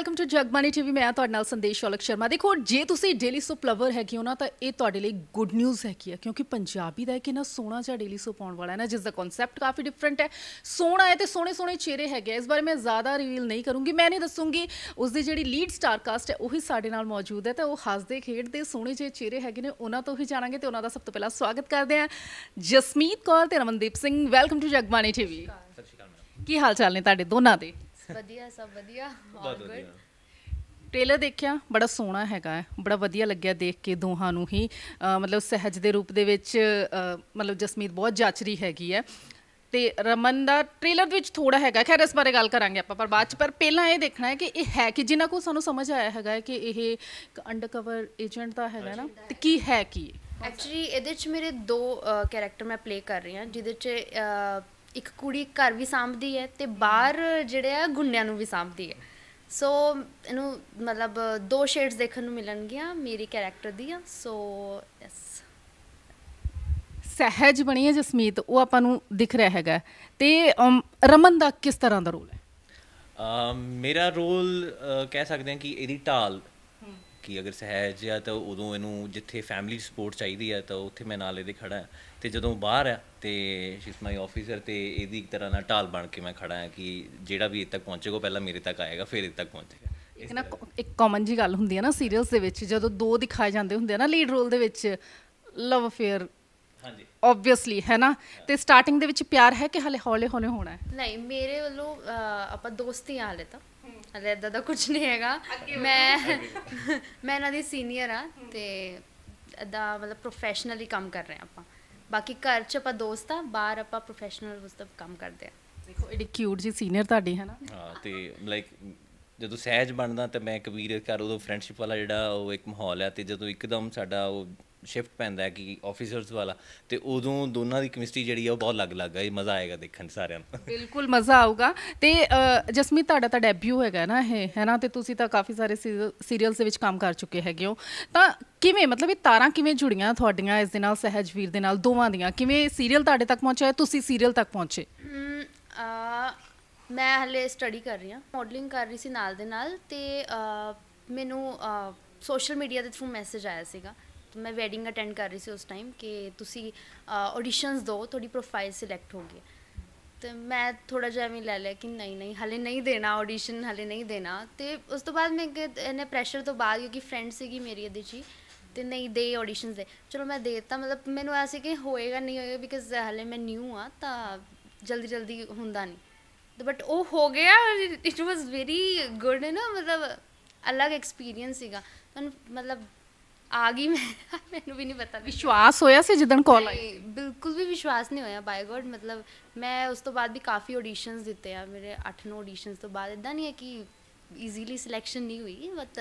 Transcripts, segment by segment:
welcome to ਜਗਮਨੀ TV ਮੈਂ ਆ ਤੁਹਾਡੇ ਨਾਲ ਸੰਦੇਸ਼ ਸ਼ੌਲਕ ਸ਼ਰਮਾ ਦੇਖੋ ਜੇ ਤੁਸੀਂ ਡੇਲੀ ਸੋਪ ਲਵਰ ਹੈਗੇ ਹੋ ਨਾ ਤਾਂ ਇਹ ਤੁਹਾਡੇ ਲਈ ਗੁੱਡ ਨਿਊਜ਼ ਹੈਗੀ ਆ ਕਿਉਂਕਿ ਪੰਜਾਬੀ ਦਾ ਇੱਕ ਨਾ ਸੋਹਣਾ ਜਿਹਾ ਡੇਲੀ ਸੋਪ ਆਉਣ ਵਾਲਾ ਹੈ ਨਾ ਜਿਸ ਦਾ ਕਨਸੈਪਟ ਕਾਫੀ ਡਿਫਰੈਂਟ ਹੈ ਸੋਹਣਾ ਹੈ ਤੇ ਸੋਹਣੇ ਸੋਹਣੇ ਚਿਹਰੇ ਹੈਗੇ ਇਸ ਬਾਰੇ ਮੈਂ ਜ਼ਿਆਦਾ ਰਿਵੀਲ ਨਹੀਂ ਕਰੂੰਗੀ ਮੈਂ ਨਹੀਂ ਦੱਸੂੰਗੀ ਉਸ ਦੀ ਜਿਹੜੀ ਲੀਡ ਸਟਾਰ ਕਾਸਟ ਹੈ ਉਹੀ ਸਾਡੇ ਨਾਲ ਮੌਜੂਦ ਹੈ ਤਾਂ ਉਹ ਹੱਸਦੇ ਖੇਡਦੇ ਸੋਹਣੇ ਜਿਹੇ ਚਿਹਰੇ ਹੈਗੇ ਨੇ ਉਹਨਾਂ ਤੋਂ ਹੀ ਜਾਣਾਂਗੇ ਤੇ ਉਹਨਾਂ ਦਾ ਸਭ ਤੋਂ ਪਹਿਲਾਂ ਸਵਾਗਤ ਕਰਦੇ ਹਾਂ ਜਸਮੀਤ ਕੌਰ ਤੇ Ramandeep Singh welcome to Jagbani TV ਸਤਿ ਸ਼੍ਰੀ ਅਕਾਲ ਕੀ ਹਾਲ ਚਾਲ ਨੇ ਤੁਹਾਡੇ ਦੋਨਾਂ ਦੇ ਵਧੀਆ ਸਭ ਵਧੀਆ ਬਹੁਤ ਗੁੱਡ ਟ੍ਰੇਲਰ ਦੇਖਿਆ ਬੜਾ ਸੋਹਣਾ ਹੈਗਾ ਹੈ, ਬੜਾ ਵਧੀਆ ਲੱਗਿਆ ਦੇਖ ਕੇ ਦੋਹਾਂ ਨੂੰ ਹੀ ਮਤਲਬ ਸਹਿਜ ਦੇ ਰੂਪ ਦੇ ਵਿੱਚ ਮਤਲਬ ਜਸਮੀਤ ਬਹੁਤ ਜਾਚਰੀ ਹੈਗੀ ਹੈ ਤੇ ਰਮਨ ਦਾ ਟ੍ਰੇਲਰ ਦੇ ਵਿੱਚ ਥੋੜਾ ਹੈਗਾ ਖੈਰ ਇਸ ਬਾਰੇ ਗੱਲ ਕਰਾਂਗੇ ਆਪਾਂ ਪਰ ਬਾਅਦ ਚ ਪਰ ਪਹਿਲਾਂ ਇਹ ਦੇਖਣਾ ਹੈ ਕਿ ਇਹ ਹੈ ਕਿ ਜਿਨ੍ਹਾਂ ਕੋ ਸਾਨੂੰ ਸਮਝ ਆਇਆ ਹੈਗਾ ਕਿ ਇਹ ਅੰਡਰਕਵਰ ਏਜੰਟ ਦਾ ਹੈਗਾ ਨਾ ਤੇ ਕੀ ਹੈ ਕੀ ਐਕਚੁਅਲੀ ਇਹਦੇ 'ਚ ਮੇਰੇ ਦੋ ਕੈਰੈਕਟਰ ਮੈਂ ਪਲੇ ਕਰ ਰਹੀ ਹਾਂ ਜਿਹਦੇ 'ਚ ਇੱਕ ਕੁੜੀ ਘਰ ਵੀ ਸੰਭਦੀ ਹੈ ਤੇ ਬਾਹਰ ਜਿਹੜੇ ਆ ਗੁੰਡਿਆਂ ਨੂੰ ਵੀ ਸੰਭਦੀ ਹੈ ਸੋ ਇਹਨੂੰ ਮਤਲਬ ਦੋ ਸ਼ੇਡਸ ਦੇਖਣ ਨੂੰ ਮਿਲਣਗੀਆਂ ਮੇਰੀ ਕੈਰੈਕਟਰ ਦੀਆਂ ਸੋ ਯੈਸ ਸਹਿਜ ਬਣੀ ਹੈ ਜਸਮੀਤ ਉਹ ਆਪਾਂ ਨੂੰ ਦਿਖ ਰਿਹਾ ਹੈਗਾ ਤੇ ਰਮਨ ਦਾ ਕਿਸ ਤਰ੍ਹਾਂ ਦਾ ਰੋਲ ਹੈ ਮੇਰਾ ਰੋਲ ਕਹਿ ਸਕਦੇ ਹਾਂ ਕਿ ਇਹਦੀ ਢਾਲ ਕਿ ਅਗਰ ਸਹਿਜ ਆ ਤਾਂ ਉਦੋਂ ਇਹਨੂੰ ਜਿੱਥੇ ਫੈਮਿਲੀ ਸਪੋਰਟ ਚਾਹੀਦੀ ਆ ਤਾਂ ਉੱਥੇ ਮੈਂ ਨਾਲ ਇਹਦੇ ਖੜਾ ਹਾਂ ਤੇ ਜਦੋਂ ਬਾਹਰ ਆ ਤੇ ਸ਼ੀਸ ਮਾਈ ਆਫੀਸਰ ਤੇ ਇਹਦੀ ਇੱਕ ਤਰ੍ਹਾਂ ਨਾਲ ਢਾਲ ਬਣ ਕੇ ਮੈਂ ਖੜਾ ਆ ਕਿ ਜਿਹੜਾ ਵੀ ਇੱਥੇ ਤੱਕ ਪਹੁੰਚੇਗਾ ਪਹਿਲਾਂ ਮੇਰੇ ਤੱਕ ਆਏਗਾ ਫਿਰ ਇੱਥੇ ਤੱਕ ਪਹੁੰਚੇਗਾ ਇੱਕ ਨਾ ਇੱਕ ਕਾਮਨ ਜੀ ਗੱਲ ਹੁੰਦੀ ਹੈ ਨਾ ਸੀਰੀਅਲਸ ਦੇ ਵਿੱਚ ਜਦੋਂ ਦੋ ਦਿਖਾਏ ਜਾਂਦੇ ਹੁੰਦੇ ਆ ਨਾ ਲੀਡ ਰੋਲ ਦੇ ਵਿੱਚ ਲਵ ਅਫੇਅਰ ਹਾਂਜੀ ਆਬਵੀਅਸਲੀ ਹੈ ਨਾ ਤੇ ਸਟਾਰਟਿੰਗ ਦੇ ਵਿੱਚ ਪਿਆਰ ਹੈ ਕਿ ਹਲੇ ਹੌਲੇ ਹੌਲੇ ਹੋਣਾ ਹੈ ਨਹੀਂ ਮੇਰੇ ਵੱਲੋਂ ਆਪਾਂ ਦੋਸਤੀ ਆ ਹਲੇ ਤਾਂ ਹਲੇ ਇਦਾਂ ਦਾ ਕੁਝ ਨਹੀਂ ਹੈਗਾ ਮੈਂ ਮੈਂ ਇਹਨਾਂ ਦੀ ਸੀਨੀਅਰ ਆ ਤੇ ਇਦਾਂ ਮਤਲਬ ਪ੍ਰੋਫੈਸ਼ਨਲੀ ਕੰਮ ਕਰ ਰਹੇ ਆਪਾਂ ਬਾਕੀ ਘਰ 'ਚ ਆਪਾਂ ਦੋਸਤ ਆ ਬਾਹਰ ਆਪਾਂ ਪ੍ਰੋਫੈਸ਼ਨਲ ਉਸ ਦਾ ਕੰਮ ਕਰਦੇ ਆ ਦੇਖੋ ਇਹ ਕਿਊਟ ਜੀ ਸੀਨੀਅਰ ਤੁਹਾਡੀ ਹੈ ਨਾ ਹਾਂ ਤੇ ਲਾਈਕ ਜਦੋਂ ਸਹਿਜ ਬਣਦਾ ਤੇ ਮੈਂ ਕਬੀਰ ਕਰ ਉਦੋਂ ਫਰੈਂਡਸ਼ਿਪ ਵਾਲਾ ਜਿਹੜਾ ਉਹ ਇੱਕ ਮਾਹੌਲ ਆ ਤੇ ਜਦੋਂ ਇੱਕਦਮ ਸਾਡਾ ਉਹ ਸ਼ਿਫਟ ਪੈਂਦਾ ਹੈ ਕਿ ਆਫੀਸਰਸ ਵਾਲਾ ਤੇ ਉਦੋਂ ਦੋਨਾਂ ਦੀ ਕੈਮਿਸਟਰੀ ਜਿਹੜੀ ਆ ਉਹ ਬਹੁਤ ਲੱਗ ਲੱਗਾ ਇਹ ਮਜ਼ਾ ਆਏਗਾ ਦੇਖਣ ਸਾਰਿਆਂ ਨੂੰ ਬਿਲਕੁਲ ਮਜ਼ਾ ਆਊਗਾ ਤੇ ਜਸਮੀ ਤੁਹਾਡਾ ਤਾਂ ਡੈਬਿਊ ਹੈਗਾ ਨਾ ਇਹ ਹੈ ਨਾ ਤੇ ਤੁਸੀਂ ਤਾਂ ਕਾਫੀ ਸਾਰੇ ਸੀਰੀਅਲਸ ਦੇ ਵਿੱਚ ਕੰਮ ਕਰ ਚੁੱਕੇ ਹੈਗੇ ਹੋ ਤਾਂ ਕਿਵੇਂ ਮਤਲਬ ਇਹ ਤਾਰਾਂ ਕਿਵੇਂ ਜੁੜੀਆਂ ਤੁਹਾਡੀਆਂ ਇਸ ਦੇ ਨਾਲ ਸਹਿਜਵੀਰ ਦੇ ਨਾਲ ਦੋਵਾਂ ਦੀਆਂ ਕਿਵੇਂ ਸੀਰੀਅਲ ਤੁਹਾਡੇ ਤੱਕ ਪਹੁੰਚਿਆ ਤੁਸੀਂ ਸੀਰੀਅਲ ਤੱਕ ਪਹੁੰਚੇ ਮੈਂ ਹਲੇ ਸਟੱਡੀ ਕਰ ਰਹੀ ਹਾਂ ਮਾਡਲਿੰਗ ਕਰ ਰਹੀ ਸੀ ਨਾਲ ਦੇ ਨਾਲ ਤੇ ਮੈਨੂੰ ਸੋਸ਼ਲ ਮੀਡੀਆ ਦੇ ਥਰੂ ਮੈਸੇਜ ਆਇਆ ਸੀਗਾ ਤੇ ਮੈਂ ਵੈਡਿੰਗ ਅਟੈਂਡ ਕਰ ਰਹੀ ਸੀ ਉਸ ਟਾਈਮ ਕਿ ਤੁਸੀਂ ਆਡੀਸ਼ਨਸ ਦੋ ਤੁਹਾਡੀ ਪ੍ਰੋਫਾਈਲ ਸਿਲੈਕਟ ਹੋ ਗਈ ਤੇ ਮੈਂ ਥੋੜਾ ਜਿਹਾ ਵੀ ਲੈ ਲਿਆ ਕਿ ਨਹੀਂ ਨਹੀਂ ਹਲੇ ਨਹੀਂ ਦੇਣਾ ਆਡੀਸ਼ਨ ਹਲੇ ਨਹੀਂ ਦੇਣਾ ਤੇ ਉਸ ਤੋਂ ਬਾਅਦ ਮੈਂ ਇਹਨੇ ਪ੍ਰੈਸ਼ਰ ਤੋਂ ਬਾਅਦ ਕਿਉਂਕਿ ਫਰੈਂਡ ਸੀਗੀ ਮੇਰੀ ਇਹਦੇ ਜੀ ਤੇ ਨਹੀਂ ਦੇ ਆਡੀਸ਼ਨਸ ਦੇ ਚਲੋ ਮੈਂ ਦੇ ਦਿੱਤਾ ਮਤਲਬ ਮੈਨੂੰ ਸੀ ਕਿ ਹੋਏਗਾ ਨਹੀਂ ਹੋਏਗਾ ਬਿਕਾਜ਼ ਹਲੇ ਮੈਂ ਨਿਊ ਆ ਤਾਂ ਜਲਦੀ ਜਲਦੀ ਹੁੰਦਾ ਨਹੀਂ ਬਟ ਉਹ ਹੋ ਗਿਆ ਇਟ ਵਾਸ ਵੈਰੀ ਗੁੱਡ ਨਾ ਮਤਲਬ ਅਲੱਗ ਐਕਸਪੀਰੀਅੰਸ ਸੀਗਾ ਮਤਲਬ ਆ ਗਈ ਮੈਨੂੰ ਵੀ ਨਹੀਂ ਪਤਾ ਵਿਸ਼ਵਾਸ ਹੋਇਆ ਸੀ ਜਦੋਂ ਕਾਲ ਆਈ ਬਿਲਕੁਲ ਵੀ ਵਿਸ਼ਵਾਸ ਨਹੀਂ ਹੋਇਆ ਬਾਈ ਗੋਡ ਮਤਲਬ ਮੈਂ ਉਸ ਤੋਂ ਬਾਅਦ ਵੀ ਕਾਫੀ ਆਡੀਸ਼ਨਸ ਦਿੱਤੇ ਆ ਮੇਰੇ 8-9 ਆਡੀਸ਼ਨਸ ਤੋਂ ਬਾਅਦ ਇਦਾਂ ਨਹੀਂ ਹੈ ਕਿ ਈਜ਼ੀਲੀ ਸਿਲੈਕਸ਼ਨ ਨਹੀਂ ਹੋਈ ਬਟ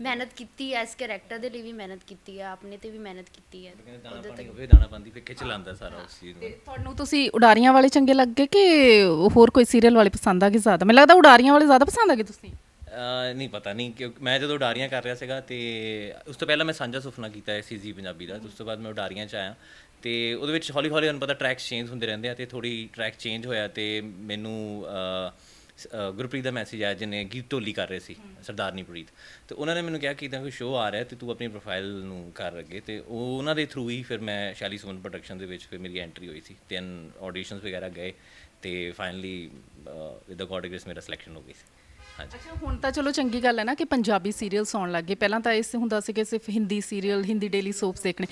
ਮਿਹਨਤ ਕੀਤੀ ਐਸ ਕੈਰੈਕਟਰ ਦੇ ਲਈ ਵੀ ਮਿਹਨਤ ਕੀਤੀ ਆ ਆਪਣੇ ਤੇ ਵੀ ਮਿਹਨਤ ਕੀਤੀ ਹੈ ਦਾਣਾ ਪਾਣੀ ਹੋਵੇ ਦਾਣਾ ਪਾਣੀ ਫਿਰ ਖਿੱਚ ਸਾਰਾ ਉਸ ਚੀਜ਼ ਨੂੰ ਤੁਹਾਨੂੰ ਤੁਸੀਂ ਉਡਾਰੀਆਂ ਵਾਲੇ ਚੰਗੇ ਲੱਗੇ ਕਿ ਹੋਰ ਕੋਈ ਸੀਰੀਅਲ ਵਾਲੇ ਪਸੰਦ ਆ ਗਏ ਜ਼ਿਆਦਾ ਮੈਨੂੰ ਲੱਗਦਾ ਉਡਾਰੀਆਂ ਵਾਲੇ ਜ਼ਿਆਦਾ ਪਸੰਦ ਆ ਗਏ ਤੁਸੀਂ ਨਹੀਂ ਪਤਾ ਨਹੀਂ ਕਿ ਮੈਂ ਜਦੋਂ ਉਡਾਰੀਆਂ ਕਰ ਰਿਹਾ ਸੀਗਾ ਤੇ ਉਸ ਤੋਂ ਪਹਿਲਾਂ ਮੈਂ ਸਾਂਝਾ ਸੁਪਨਾ ਕੀਤਾ ਹੈ ਸੀਜੀ ਪੰਜਾਬੀ ਦਾ ਉਸ ਤੋਂ ਬਾਅਦ ਮੈਂ ਉਡਾਰੀਆਂ ਚ ਆਇਆ ਤੇ ਉਹਦੇ ਵਿੱਚ ਹੌਲੀ ਹੌਲੀ ਤੁਹਾਨੂੰ ਪਤਾ ਟਰੈਕ ਚੇਂਜ ਹੁੰਦੇ ਰਹਿੰਦੇ ਆ ਤੇ ਥੋੜੀ ਟਰੈਕ ਚੇਂਜ ਹੋਇਆ ਤੇ ਮੈਨੂੰ ਗੁਰਪ੍ਰੀਤ ਦਾ ਮੈਸੇਜ ਆਇਆ ਜਿਹਨੇ ਗੀਤ ਢੋਲੀ ਕਰ ਰਹੇ ਸੀ ਸਰਦਾਰਨੀ ਪ੍ਰੀਤ ਤੇ ਉਹਨਾਂ ਨੇ ਮੈਨੂੰ ਕਿਹਾ ਕਿ ਇਦਾਂ ਕੋਈ ਸ਼ੋਅ ਆ ਰਿਹਾ ਤੇ ਤੂੰ ਆਪਣੀ ਪ੍ਰੋਫਾਈਲ ਨੂੰ ਕਰ ਰਗੇ ਤੇ ਉਹ ਉਹਨਾਂ ਦੇ ਥਰੂ ਹੀ ਫਿਰ ਮੈਂ ਸ਼ੈਲੀ ਸੁਮਨ ਪ੍ਰੋਡਕਸ਼ਨ ਦੇ ਵਿੱਚ ਫਿਰ ਮੇਰੀ ਐਂਟਰੀ ਹੋਈ ਸੀ ਤਿੰਨ ਆਡੀਸ਼ਨਸ ਵਗੈਰਾ ਗਏ ਤੇ finally with the god grace ਮੇਰਾ ਸਿਲੈਕਸ਼ਨ ਹੋ ਗਈ ਸੀ ਅੱਛਾ ਹੁਣ ਤਾਂ ਚਲੋ ਚੰਗੀ ਗੱਲ ਹੈ ਨਾ ਕਿ ਪੰਜਾਬੀ ਸੀਰੀਅਲਸ ਆਉਣ ਲੱਗ ਗਏ ਪਹਿਲਾਂ ਤਾਂ ਇਸ ਹੁੰਦਾ ਸੀ ਕਿ ਸਿਰਫ Hindi serial Hindi daily soaps ਦੇਖਣੇ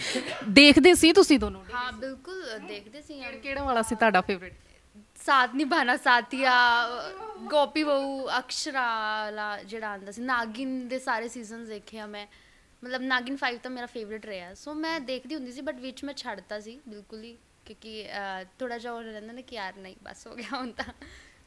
ਦੇਖਦੇ ਸੀ ਤੁਸੀਂ ਦੋਨੋਂ ਹਾਂ ਬਿਲਕੁਲ ਦੇਖਦੇ ਸੀ ਯਾਰ ਕਿਹੜਾ ਵਾਲਾ ਸੀ ਤੁਹਾਡਾ ਫੇਵਰਿਟ ਸਾਥ ਨਿਭਾਣਾ ਸਾਥੀਆ ਗੋਪੀ ਅਕਸ਼ਰਾ ਵਾਲਾ ਜਿਹੜਾ ਆਂਦਾ ਸੀ ਨਾਗਿਨ ਦੇ ਸਾਰੇ ਸੀਜ਼ਨਸ ਦੇਖੇ ਆ ਮੈਂ ਮਤਲਬ ਨਾਗਿਨ 5 ਤਾਂ ਮੇਰਾ ਫੇਵਰਿਟ ਰਿਹਾ ਸੋ ਮੈਂ ਦੇਖਦੀ ਹੁੰਦੀ ਸੀ ਬਟ ਵਿੱਚ ਮੈਂ ਛੱਡਤਾ ਸੀ ਬਿਲਕੁਲ ਹੀ ਕਿਉਂਕਿ ਥੋੜਾ ਜਿਹਾ ਹੋ ਰਹਿੰਦਾ ਨਾ ਕਿ ਯਾਰ ਨਹੀਂ ਬਸ ਹੋ ਗਿਆ ਹੁਣ ਤਾਂ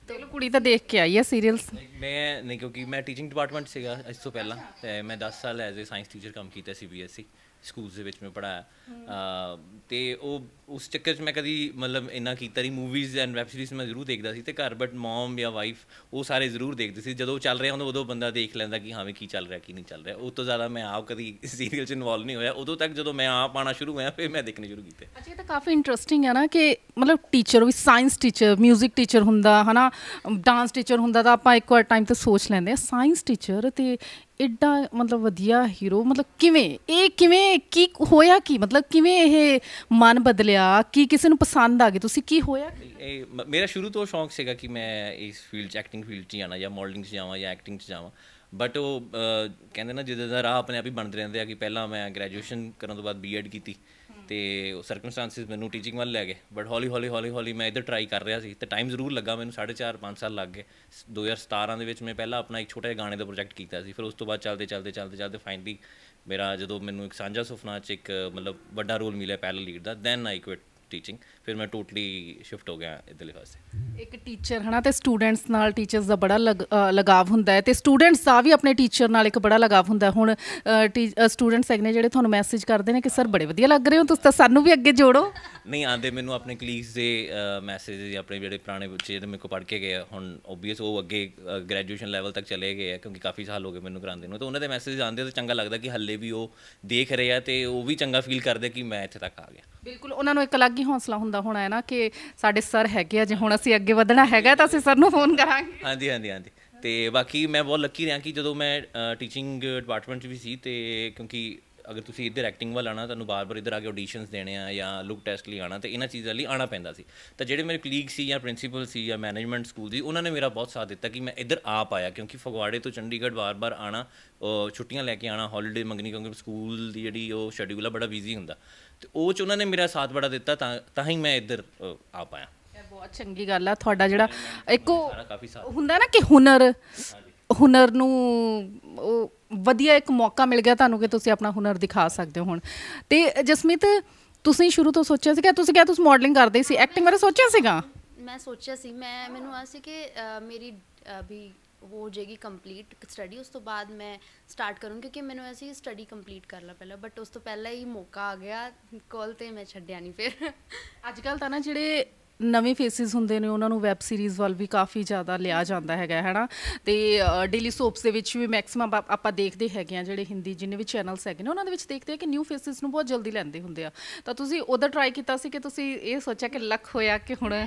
ਚਲੋ ਕੁੜੀ ਤਾਂ ਦੇਖ ਕੇ ਆਈ ਹੈ ਸੀਰੀਅਲਸ ਮੈਂ ਨਹੀਂ ਕਿਉਂਕਿ ਮੈਂ ਟੀਚਿੰਗ ਡਿਪਾਰਟਮੈਂਟ ਸੀਗਾ ਇਸ ਤੋਂ ਪਹਿਲਾਂ ਤੇ ਮੈਂ 10 ਸਾਲ ਐਜ਼ ਅ ਸਾਇੰਸ ਟੀਚਰ ਕੰਮ ਕੀਤਾ ਸੀ ਬੀਐਸਸੀ ਸਕੂਲ ਦੇ ਵਿੱਚ ਮੈਂ ਪੜਾਇਆ ਤੇ ਉਹ ਉਸ ਚੱਕਰ 'ਚ ਮੈਂ ਕਦੀ ਮਤਲਬ ਇੰਨਾ ਕੀਤਾ ਨਹੀਂ ਮੂਵੀਜ਼ ਐਂਡ ਵੈਬ ਸੀਰੀਜ਼ ਮੈਂ ਜ਼ਰੂਰ ਦੇਖਦਾ ਸੀ ਤੇ ਘਰ ਬਟ ਮਮ ਜਾਂ ਵਾਈਫ ਉਹ ਸਾਰੇ ਜ਼ਰੂਰ ਦੇਖਦੇ ਸੀ ਜਦੋਂ ਚੱਲ ਰਿਹਾ ਹੁੰਦਾ ਉਦੋਂ ਬੰਦਾ ਦੇਖ ਲੈਂਦਾ ਕਿ ਹਾਂ ਵੀ ਕੀ ਚੱਲ ਰਿਹਾ ਕੀ ਨਹੀਂ ਚੱਲ ਰਿਹਾ ਉਹ ਤੋਂ ਜ਼ਿਆਦਾ ਮੈਂ ਆਪ ਕਦੀ ਸੀਰੀਅਲ 'ਚ ਇਨਵੋਲਵ ਨਹੀਂ ਹੋਇਆ ਉਦੋਂ ਤੱਕ ਜਦੋਂ ਮੈਂ ਆਪ ਆਣਾ ਸ਼ੁਰੂ ਹੋਇਆ ਫਿਰ ਮੈਂ ਦੇਖਣੇ ਸ਼ੁਰੂ ਕੀਤੇ ਅੱਛਾ ਇਹ ਤਾਂ ਕਾਫੀ ਇੰਟਰਸਟਿੰਗ ਹੈ ਨਾ ਕਿ ਮਤਲਬ ਟੀਚਰ ਵੀ ਸਾਇੰਸ ਟੀਚਰ 뮤직 ਟੀਚਰ ਹੁੰਦਾ ਹਨਾ ਡਾਂਸ ਟੀਚਰ ਹੁੰਦਾ ਤਾਂ ਆਪਾਂ ਇੱਕ ਵਾਰ ਟਾਈਮ ਤੇ ਸੋਚ ਲੈਂਦੇ ਆ ਸਾਇੰਸ ਟੀਚਰ ਤੇ ਇੱਡਾ ਮਤਲਬ ਵਧੀਆ ਹੀਰੋ ਮਤਲਬ ਕਿਵੇਂ ਇਹ ਕਿਵੇਂ ਕੀ ਹੋਇਆ ਕੀ ਮਤਲਬ ਕਿਵੇਂ ਇਹ ਮਨ ਬਦਲਿਆ ਕੀ ਕਿਸੇ ਨੂੰ ਪਸੰਦ ਆ ਗਿਆ ਤੁਸੀਂ ਕੀ ਹੋਇਆ ਇਹ ਮੇਰਾ ਸ਼ੁਰੂ ਤੋਂ ਸ਼ੌਂਕ ਸੀਗਾ ਕਿ ਮੈਂ ਇਸ ਫੀਲਡ ਚ ਐਕਟਿੰਗ ਫੀਲਡ ਚ ਜਾਣਾ ਜਾਂ ਮਾਡਲਿੰਗ ਚ ਜਾਵਾਂ ਜਾਂ ਐਕਟਿੰਗ ਚ ਜਾਵਾਂ ਬਟ ਉਹ ਕਹਿੰਦੇ ਨਾ ਜਿੱਦਾਂ ਦਾ ਰਾਹ ਆਪਣੇ ਆਪ ਹੀ ਬਣਦੇ ਰਹਿੰਦੇ ਆ ਕਿ ਪਹਿਲਾਂ ਮੈਂ ਗ੍ਰੈਜੂਏਸ਼ਨ ਕਰਨ ਤੋਂ ਬਾਅਦ ਬੀਐਡ ਕੀਤੀ ਤੇ ਉਹ ਸਰਕਮਸਟੈਂਸਸ ਮੈਨੂੰ ਟੀਚਿੰਗ ਵੱਲ ਲੈ ਗਏ ਬਟ ਹੌਲੀ ਹੌਲੀ ਹੌਲੀ ਹੌਲੀ ਮੈਂ ਇਧਰ ਟਰਾਈ ਕਰ ਰਿਹਾ ਸੀ ਤੇ ਟਾਈਮ ਜ਼ਰੂਰ ਲੱਗਾ ਮੈਨੂੰ 4.5 5 ਸਾਲ ਲੱਗ ਗਏ 2017 ਦੇ ਵਿੱਚ ਮੈਂ ਪਹਿਲਾਂ ਆਪਣਾ ਇੱਕ ਛੋਟਾ ਜਿਹਾ ਗਾਣੇ ਦਾ ਪ੍ਰੋਜੈਕਟ ਕੀਤਾ ਸੀ ਫਿਰ ਉਸ ਤੋਂ ਬਾਅਦ ਚੱਲਦੇ ਚੱਲਦੇ ਚੱਲਦੇ ਚੱਲਦੇ ਫਾਈਨਲੀ ਮੇਰਾ ਜਦੋਂ ਮੈਨੂੰ ਇੱਕ ਸਾਂਝਾ ਸੁਪਨਾ ਚ ਇੱਕ ਮਤਲਬ ਵੱਡਾ ਰੋਲ ਮਿਲਿਆ ਪੈਰਲ ਲੀਡ ਦਾ ਦੈਨ ਆਈ ਕੁਇਟ ਟੀਚਿੰਗ ਫਿਰ ਮੈਂ ਟੋਟਲੀ ਸ਼ਿਫਟ ਹੋ ਗਿਆ ਇਧਰਲੇ ਪਾਸੇ ਇੱਕ ਟੀਚਰ ਹਨਾ ਤੇ ਸਟੂਡੈਂਟਸ ਨਾਲ ਟੀਚਰਸ ਦਾ ਬੜਾ ਲਗਾਵ ਹੁੰਦਾ ਹੈ ਤੇ ਸਟੂਡੈਂਟਸ ਦਾ ਵੀ ਆਪਣੇ ਟੀਚਰ ਨਾਲ ਇੱਕ ਬੜਾ ਲਗਾਵ ਹੁੰਦਾ ਹੁਣ ਸਟੂਡੈਂਟਸ ਐਗਨੇ ਜਿਹੜੇ ਤੁਹਾਨੂੰ ਮੈਸੇਜ ਕਰਦੇ ਨੇ ਕਿ ਸਰ ਬੜੇ ਵਧੀਆ ਲੱਗ ਰਹੇ ਹੋ ਤੁਸੀਂ ਤਾਂ ਸਾਨੂੰ ਵੀ ਅੱਗੇ ਜੋੜੋ ਨਹੀਂ ਆਂਦੇ ਮੈਨੂੰ ਆਪਣੇ ਕਲੀਗਸ ਦੇ ਮੈਸੇਜ ਜਾਂ ਆਪਣੇ ਜਿਹੜੇ ਪੁਰਾਣੇ ਬੱਚੇ ਜਿਹੜੇ ਮੇਰੇ ਕੋ ਪੜ ਕੇ ਗਏ ਹੁਣ ਓਬਵੀਅਸ ਉਹ ਅੱਗੇ ਗ੍ਰੈਜੂਏਸ਼ਨ ਲੈਵਲ ਤੱਕ ਚਲੇ ਗਏ ਆ ਕਿਉਂਕਿ ਕਾਫੀ ਸਾਲ ਹੋ ਗਏ ਮੈਨੂੰ ਕਰਾਉਂਦੇ ਨੂੰ ਤਾਂ ਉਹਨਾਂ ਦੇ ਮੈਸੇਜ ਆਉਂਦੇ ਤਾਂ ਚੰਗਾ ਲੱਗਦਾ ਕਿ ਹੱਲੇ ਵੀ ਉਹ ਦੇਖ ਰਹੇ ਆ ਤੇ ਉਹ ਵੀ ਚੰਗਾ ਫੀਲ ਕਰਦੇ ਕਿ ਮੈਂ ਇੱਥੇ ਤੱਕ ਆ ਗਿਆ ਬਿਲਕੁਲ ਉਹਨਾਂ ਨੂੰ ਇੱਕ ਅਲੱਗ ਅਲੱਗ ਹੀ ਹੌਸਲਾ ਹੁੰਦਾ ਹੋਣਾ ਹੈ ਨਾ ਕਿ ਸਾਡੇ ਸਰ ਹੈਗੇ ਆ ਜੇ ਹੁਣ ਅਸੀਂ ਅੱਗੇ ਵਧਣਾ ਹੈਗਾ ਤਾਂ ਅਸੀਂ ਸਰ ਨੂੰ ਫੋਨ ਕਰਾਂਗੇ ਹਾਂਜੀ ਹਾਂਜੀ ਹਾਂਜੀ ਤੇ ਬਾਕੀ ਮੈਂ ਬਹੁਤ ਲੱਕੀ ਰਿਹਾ ਕਿ ਜਦੋਂ ਮੈਂ ਟੀਚਿੰਗ ਡਿਪਾਰਟਮੈਂਟ 'ਚ ਵੀ ਸੀ ਤੇ ਕਿਉਂਕਿ ਅਗਰ ਤੁਸੀਂ ਇੱਧਰ ਐਕਟਿੰਗ ਵੱਲ ਆਣਾ ਤੁਹਾਨੂੰ ਬਾਰ-ਬਾਰ ਇੱਧਰ ਆ ਕੇ ਆਡੀਸ਼ਨਸ ਦੇਣੇ ਆ ਜਾਂ ਲੁੱਕ ਟੈਸਟ ਲਈ ਆਣਾ ਤੇ ਇਹਨਾਂ ਚੀਜ਼ਾਂ ਲਈ ਆਣਾ ਪੈਂਦਾ ਸੀ ਤਾਂ ਜਿਹੜੇ ਮੇਰੇ ਕਲੀਗ ਸੀ ਜਾਂ ਪ੍ਰਿੰਸੀਪਲ ਸੀ ਜਾਂ ਮੈਨੇਜਮੈਂਟ ਸਕੂਲ ਦੀ ਉਹਨਾਂ ਨੇ ਮੇਰਾ ਬਹੁਤ ਸਾਥ ਦਿੱਤਾ ਕਿ ਮੈਂ ਇੱਧਰ ਆ ਪਾਇਆ ਕਿਉਂਕਿ ਫਗਵਾੜੇ ਤੋਂ ਚੰਡੀਗੜ੍ਹ ਬਾਰ-ਬਾਰ ਆਣਾ ਛੁੱਟੀਆਂ ਲੈ ਕੇ ਆਣਾ ਹੌਲੀਡੇ ਮੰਗਣੀ ਕਿਉਂਕਿ ਸਕੂਲ ਦੀ ਜਿਹੜੀ ਉਹ ਸ਼ੈਡਿਊਲ ਆ ਬੜਾ ਬਿਜ਼ੀ ਹੁੰਦਾ ਤੇ ਉਹ ਚ ਉਹਨਾਂ ਨੇ ਮੇਰਾ ਸਾਥ ਬੜਾ ਦਿੱਤਾ ਤਾਂ ਤਾਂ ਹੀ ਮੈਂ ਇੱਧਰ ਆ ਪਾਇਆ ਬਹੁਤ ਚੰਗੀ ਗੱਲ ਆ ਤੁਹਾਡਾ ਜਿਹੜਾ ਇੱਕੋ ਹੁੰਦਾ ਨਾ ਕਿ ਹੁਨਰ ਹੁਨਰ ਨੂੰ ਵਧੀਆ ਇੱਕ ਮੌਕਾ ਮਿਲ ਗਿਆ ਤੁਹਾਨੂੰ ਕਿ ਤੁਸੀਂ ਆਪਣਾ ਹੁਨਰ ਦਿਖਾ ਸਕਦੇ ਹੋ ਹੁਣ ਤੇ ਜਸਮੀਤ ਤੁਸੀਂ ਸ਼ੁਰੂ ਤੋਂ ਸੋਚਿਆ ਸੀ ਕਿ ਤੁਸੀਂ ਕਿਹਾ ਤੁਸੀਂ ਮਾਡਲਿੰਗ ਕਰਦੇ ਸੀ ਐਕਟਿੰਗ ਬਾਰੇ ਸੋਚਿਆ ਸੀਗਾ ਮੈਂ ਸੋਚਿਆ ਸੀ ਮੈਂ ਮੈਨੂੰ ਆ ਸੀ ਕਿ ਮੇਰੀ ਵੀ ਹੋ ਜਾਏਗੀ ਕੰਪਲੀਟ ਸਟੱਡੀ ਉਸ ਤੋਂ ਬਾਅਦ ਮੈਂ ਸਟਾਰਟ ਕਰੂੰ ਕਿਉਂਕਿ ਮੈਨੂੰ ਐਸੀ ਸਟੱਡੀ ਕੰਪਲੀਟ ਕਰ ਲਾ ਪਹਿਲਾਂ ਬਟ ਉਸ ਤੋਂ ਪਹਿਲਾਂ ਹੀ ਮੌਕਾ ਆ ਗਿਆ ਕਾਲ ਤੇ ਮੈਂ ਛੱਡਿਆ ਨਹੀਂ ਫਿਰ ਅੱਜ ਕੱਲ ਤਾਂ ਨਾ ਜਿਹੜੇ ਨਵੇਂ ਫੇਸਿਸ ਹੁੰਦੇ ਨੇ ਉਹਨਾਂ ਨੂੰ ਵੈਬ ਸੀਰੀਜ਼ ਵੱਲ ਵੀ ਕਾਫੀ ਜ਼ਿਆਦਾ ਲਿਆ ਜਾਂਦਾ ਹੈਗਾ ਹੈਨਾ ਤੇ ਡੇਲੀ ਸੋਪਸ ਦੇ ਵਿੱਚ ਵੀ ਮੈਕਸਿਮਮ ਆਪਾਂ ਦੇਖਦੇ ਹੈਗੇ ਆ ਜਿਹੜੇ ਹਿੰਦੀ ਜਿੰਨੇ ਵੀ ਚੈਨਲਸ ਹੈਗੇ ਨੇ ਉਹਨਾਂ ਦੇ ਵਿੱਚ ਦੇਖਦੇ ਆ ਕਿ ਨਿਊ ਫੇਸਿਸ ਨੂੰ ਬਹੁਤ ਜਲਦੀ ਲੈਂਦੇ ਹੁੰਦੇ ਆ ਤਾਂ ਤੁਸੀਂ ਉਹਦਾ ਟਰਾਈ ਕੀਤਾ ਸੀ ਕਿ ਤੁਸੀਂ ਇਹ ਸੋਚਿਆ ਕਿ ਲੱਕ ਹੋਇਆ ਕਿ ਹੁਣ ਮੈਂ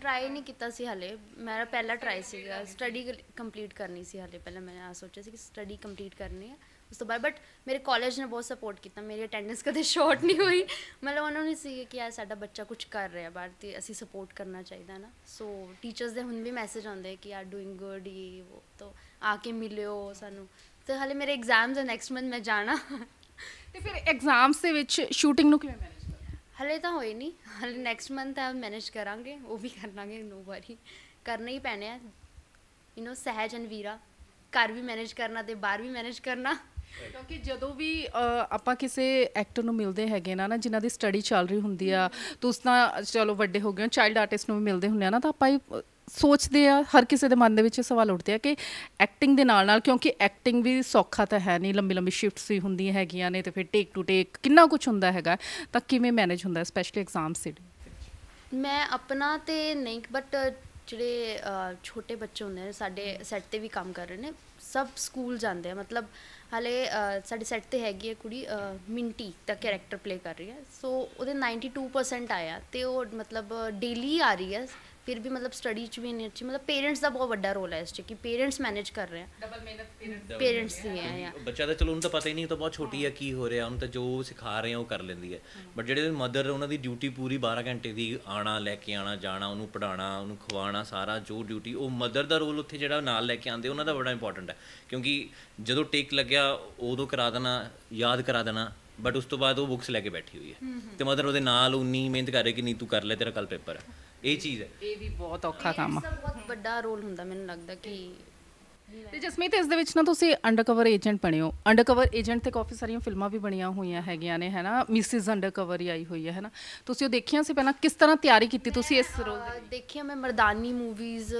ਟਰਾਈ ਨਹੀਂ ਕੀਤਾ ਸੀ ਹਲੇ ਮੇਰਾ ਪਹਿਲਾ ਟਰਾਈ ਸੀਗਾ ਸਟੱਡੀ ਕੰਪਲੀਟ ਕਰਨੀ ਸੀ ਹਲੇ ਪਹਿਲਾਂ ਮੈਂ ਆ ਸੋਚਿਆ ਸੀ ਕਿ ਸਟੱਡੀ ਕੰਪਲੀਟ ਕਰਨੀ ਹੈ ਉਸ ਤੋਂ ਬਾਅਦ ਬਟ ਮੇਰੇ ਕਾਲਜ ਨੇ ਬਹੁਤ ਸਪੋਰਟ ਕੀਤਾ ਮੇਰੀ ਅਟੈਂਡੈਂਸ ਕਦੇ ਸ਼ਾਰਟ ਨਹੀਂ ਹੋਈ ਮਤਲਬ ਉਹਨਾਂ ਨੇ ਸੀ ਕਿ ਆ ਸਾਡਾ ਬੱਚਾ ਕੁਝ ਕਰ ਰਿਹਾ ਬਾਹਰ ਤੇ ਅਸੀਂ ਸਪੋਰਟ ਕਰਨਾ ਚਾਹੀਦਾ ਨਾ ਸੋ ਟੀਚਰਸ ਦੇ ਹੁਣ ਵੀ ਮੈਸੇਜ ਆਉਂਦੇ ਕਿ ਆਰ ਡੂਇੰਗ ਗੁੱਡ ਇਹ ਉਹ ਤੋਂ ਆ ਕੇ ਮਿਲਿਓ ਸਾਨੂੰ ਤੇ ਹਲੇ ਮੇਰੇ ਐਗਜ਼ਾਮਸ ਹੈ ਨੈਕਸਟ ਮੰਥ ਮੈਂ ਜਾਣਾ ਤੇ ਫਿਰ ਐਗਜ਼ਾਮਸ ਦੇ ਵਿੱਚ ਸ਼ੂਟਿੰਗ ਨੂੰ ਕਿਵੇਂ ਮੈਨੇਜ ਹਲੇ ਤਾਂ ਹੋਈ ਨਹੀਂ ਹਲੇ ਨੈਕਸਟ ਮੰਥ ਆ ਮੈਨੇਜ ਕਰਾਂਗੇ ਉਹ ਵੀ ਕਰਨਾਗੇ ਨੋ ਵਰੀ ਕਰਨਾ ਹੀ ਪੈਣਾ ਯੂ نو ਸਹਿਜ ਅਨਵੀਰਾ ਵੀਰਾ ਵੀ ਮੈਨੇਜ ਕਰਨਾ ਤੇ ਬਾਹਰ ਵੀ ਮੈਨੇਜ ਕਰਨਾ ਕਿਉਂਕਿ ਜਦੋਂ ਵੀ ਆਪਾਂ ਕਿਸੇ ਐਕਟਰ ਨੂੰ ਮਿਲਦੇ ਹੈਗੇ ਨਾ ਨਾ ਜਿਨ੍ਹਾਂ ਦੀ ਸਟੱਡੀ ਚੱਲ ਰਹੀ ਹੁੰਦੀ ਆ ਤੁਸੀਂ ਤਾਂ ਚਲੋ ਵੱਡੇ ਹੋ ਗਏ ਹੋ ਚਾਈਲਡ ਆਰਟਿਸਟ ਨੂੰ ਵੀ ਮਿਲਦੇ ਹੁੰਦੇ ਆ ਨਾ ਤਾਂ ਆਪਾਂ ਇਹ ਸੋਚਦੇ ਆ ਹਰ ਕਿਸੇ ਦੇ ਮਨ ਦੇ ਵਿੱਚ ਇਹ ਸਵਾਲ ਉੱਠਦੇ ਆ ਕਿ ਐਕਟਿੰਗ ਦੇ ਨਾਲ ਨਾਲ ਕਿਉਂਕਿ ਐਕਟਿੰਗ ਵੀ ਸੌਖਾ ਤਾਂ ਹੈ ਨਹੀਂ ਲੰਬੀ ਲੰਬੀ ਸ਼ਿਫਟਸ ਵੀ ਹੁੰਦੀਆਂ ਹੈਗੀਆਂ ਨੇ ਤੇ ਫਿਰ ਟੇਕ ਟੂ ਟੇਕ ਕਿੰਨਾ ਕੁਝ ਹੁੰਦਾ ਹੈਗਾ ਤਾਂ ਕਿਵੇਂ ਮੈਨੇਜ ਹੁੰਦਾ ਸਪੈਸ਼ਲੀ ਐਗਜ਼ਾਮ ਸੀਡੀ ਮੈਂ ਆਪਣਾ ਤੇ ਨਹੀਂ ਬਟ ਜਿਹੜੇ ਛੋਟੇ ਬੱਚੇ ਹੁੰਦੇ ਨੇ ਸਾਡੇ ਸੈੱਟ ਤੇ ਵੀ ਕੰਮ ਕਰ ਰਹੇ ਨੇ ਸਭ ਸਕੂਲ ਜਾਂਦੇ ਆ ਮਤਲਬ ਹਲੇ ਸਾਡੇ ਸੈੱਟ ਤੇ ਹੈਗੀ ਹੈ ਕੁੜੀ ਮਿੰਟੀ ਦਾ ਕੈਰੈਕਟਰ ਪਲੇ ਕਰ ਰਹੀ ਹੈ ਸੋ ਉਹਦੇ 92% ਆਇਆ ਤੇ ਉਹ ਮਤਲਬ ਡੇਲੀ ਆ ਰਹੀ ਹੈ ਫਿਰ ਵੀ ਮਤਲਬ ਸਟੱਡੀ 'ਚ ਵੀ ਇੰਨੀ ਅੱਛੀ ਮਤਲਬ ਪੇਰੈਂਟਸ ਦਾ ਬਹੁਤ ਵੱਡਾ ਰੋਲ ਹੈ ਇਸ 'ਚ ਕਿ ਪੇਰੈਂਟਸ ਮੈਨੇਜ ਕਰ ਰਹੇ ਆ ਡਬਲ ਮਿਹਨਤ ਪੇਰੈਂਟਸ ਦੀ ਹੈ ਯਾ ਬੱਚਾ ਤਾਂ ਚਲੋ ਉਹਨੂੰ ਤਾਂ ਪਤਾ ਹੀ ਨਹੀਂ ਤਾਂ ਬਹੁਤ ਛੋਟੀ ਹੈ ਕੀ ਹੋ ਰਿਹਾ ਉਹਨੂੰ ਤਾਂ ਜੋ ਸਿਖਾ ਰਹੇ ਆ ਉਹ ਕਰ ਲੈਂਦੀ ਹੈ ਬਟ ਜਿਹੜੇ ਮਦਰ ਉਹਨਾਂ ਦੀ ਡਿਊਟੀ ਪੂਰੀ 12 ਘੰਟੇ ਦੀ ਆਣਾ ਲੈ ਕੇ ਆਣਾ ਜਾਣਾ ਉਹਨੂੰ ਪੜਾਉਣਾ ਉਹਨੂੰ ਖਵਾਉਣਾ ਸਾਰਾ ਜੋ ਡਿਊਟੀ ਉਹ ਮਦਰ ਦਾ ਰੋਲ ਉੱਥੇ ਜਿਹੜਾ ਨਾਲ ਲੈ ਕੇ ਆਂਦੇ ਉਹਨਾਂ ਦਾ ਬੜਾ ਇੰਪੋਰਟੈਂਟ ਹੈ ਕਿਉਂਕਿ ਜਦੋਂ ਟੇਕ ਲੱਗਿਆ ਉਦੋਂ ਕਰਾ ਦੇਣਾ ਯਾਦ ਕਰਾ ਦੇਣਾ ਬਟ ਉਸ ਤੋਂ ਬਾਅਦ ਉਹ ਬੁੱਕਸ ਲੈ ਕੇ ਬੈਠੀ ਹੋਈ ਹੈ ਤੇ ਮਦਰ ਉਹਦੇ ਨਾਲ ਉਨੀ ਮਿਹਨਤ ਕਰ ਰਹੀ ਕਿ ਨਹੀਂ ਤੂੰ ਕਰ ਲੈ ਤੇਰਾ ਕੱਲ ਪੇਪਰ ਹੈ ਇਹ ਚੀਜ਼ ਹੈ ਇਹ ਵੀ ਬਹੁਤ ਔਖਾ ਕੰਮ ਆ ਬਹੁਤ ਵੱਡਾ ਰੋਲ ਹੁੰਦਾ ਮੈਨੂੰ ਲੱਗਦਾ ਕਿ ਤੇ ਜਸਮੀਤ ਇਸ ਦੇ ਵਿੱਚ ਨਾ ਤੁਸੀਂ ਅੰਡਰਕਵਰ ਏਜੰਟ ਬਣੇ ਹੋ ਅੰਡਰਕਵਰ ਏਜੰਟ ਤੇ ਕਾਫੀ ਸਾਰੀਆਂ ਫਿਲਮਾਂ ਵੀ ਬਣੀਆਂ ਹੋਈਆਂ ਹੈਗੀਆਂ ਨੇ ਹੈਨਾ ਮਿਸਿਸ ਅੰਡਰਕਵਰ ਹੀ ਆਈ ਹੋਈ ਹੈ ਹੈਨਾ ਤੁਸੀਂ ਉਹ ਦੇਖਿਆ ਸੀ ਪਹਿਲਾਂ ਕਿਸ ਤਰ੍ਹਾਂ ਤਿਆਰੀ ਕੀਤੀ ਤੁਸੀਂ ਇਸ ਰੋਲ ਦੀ ਦੇਖਿਆ ਮੈਂ ਮਰਦਾਨੀ ਮੂਵੀਜ਼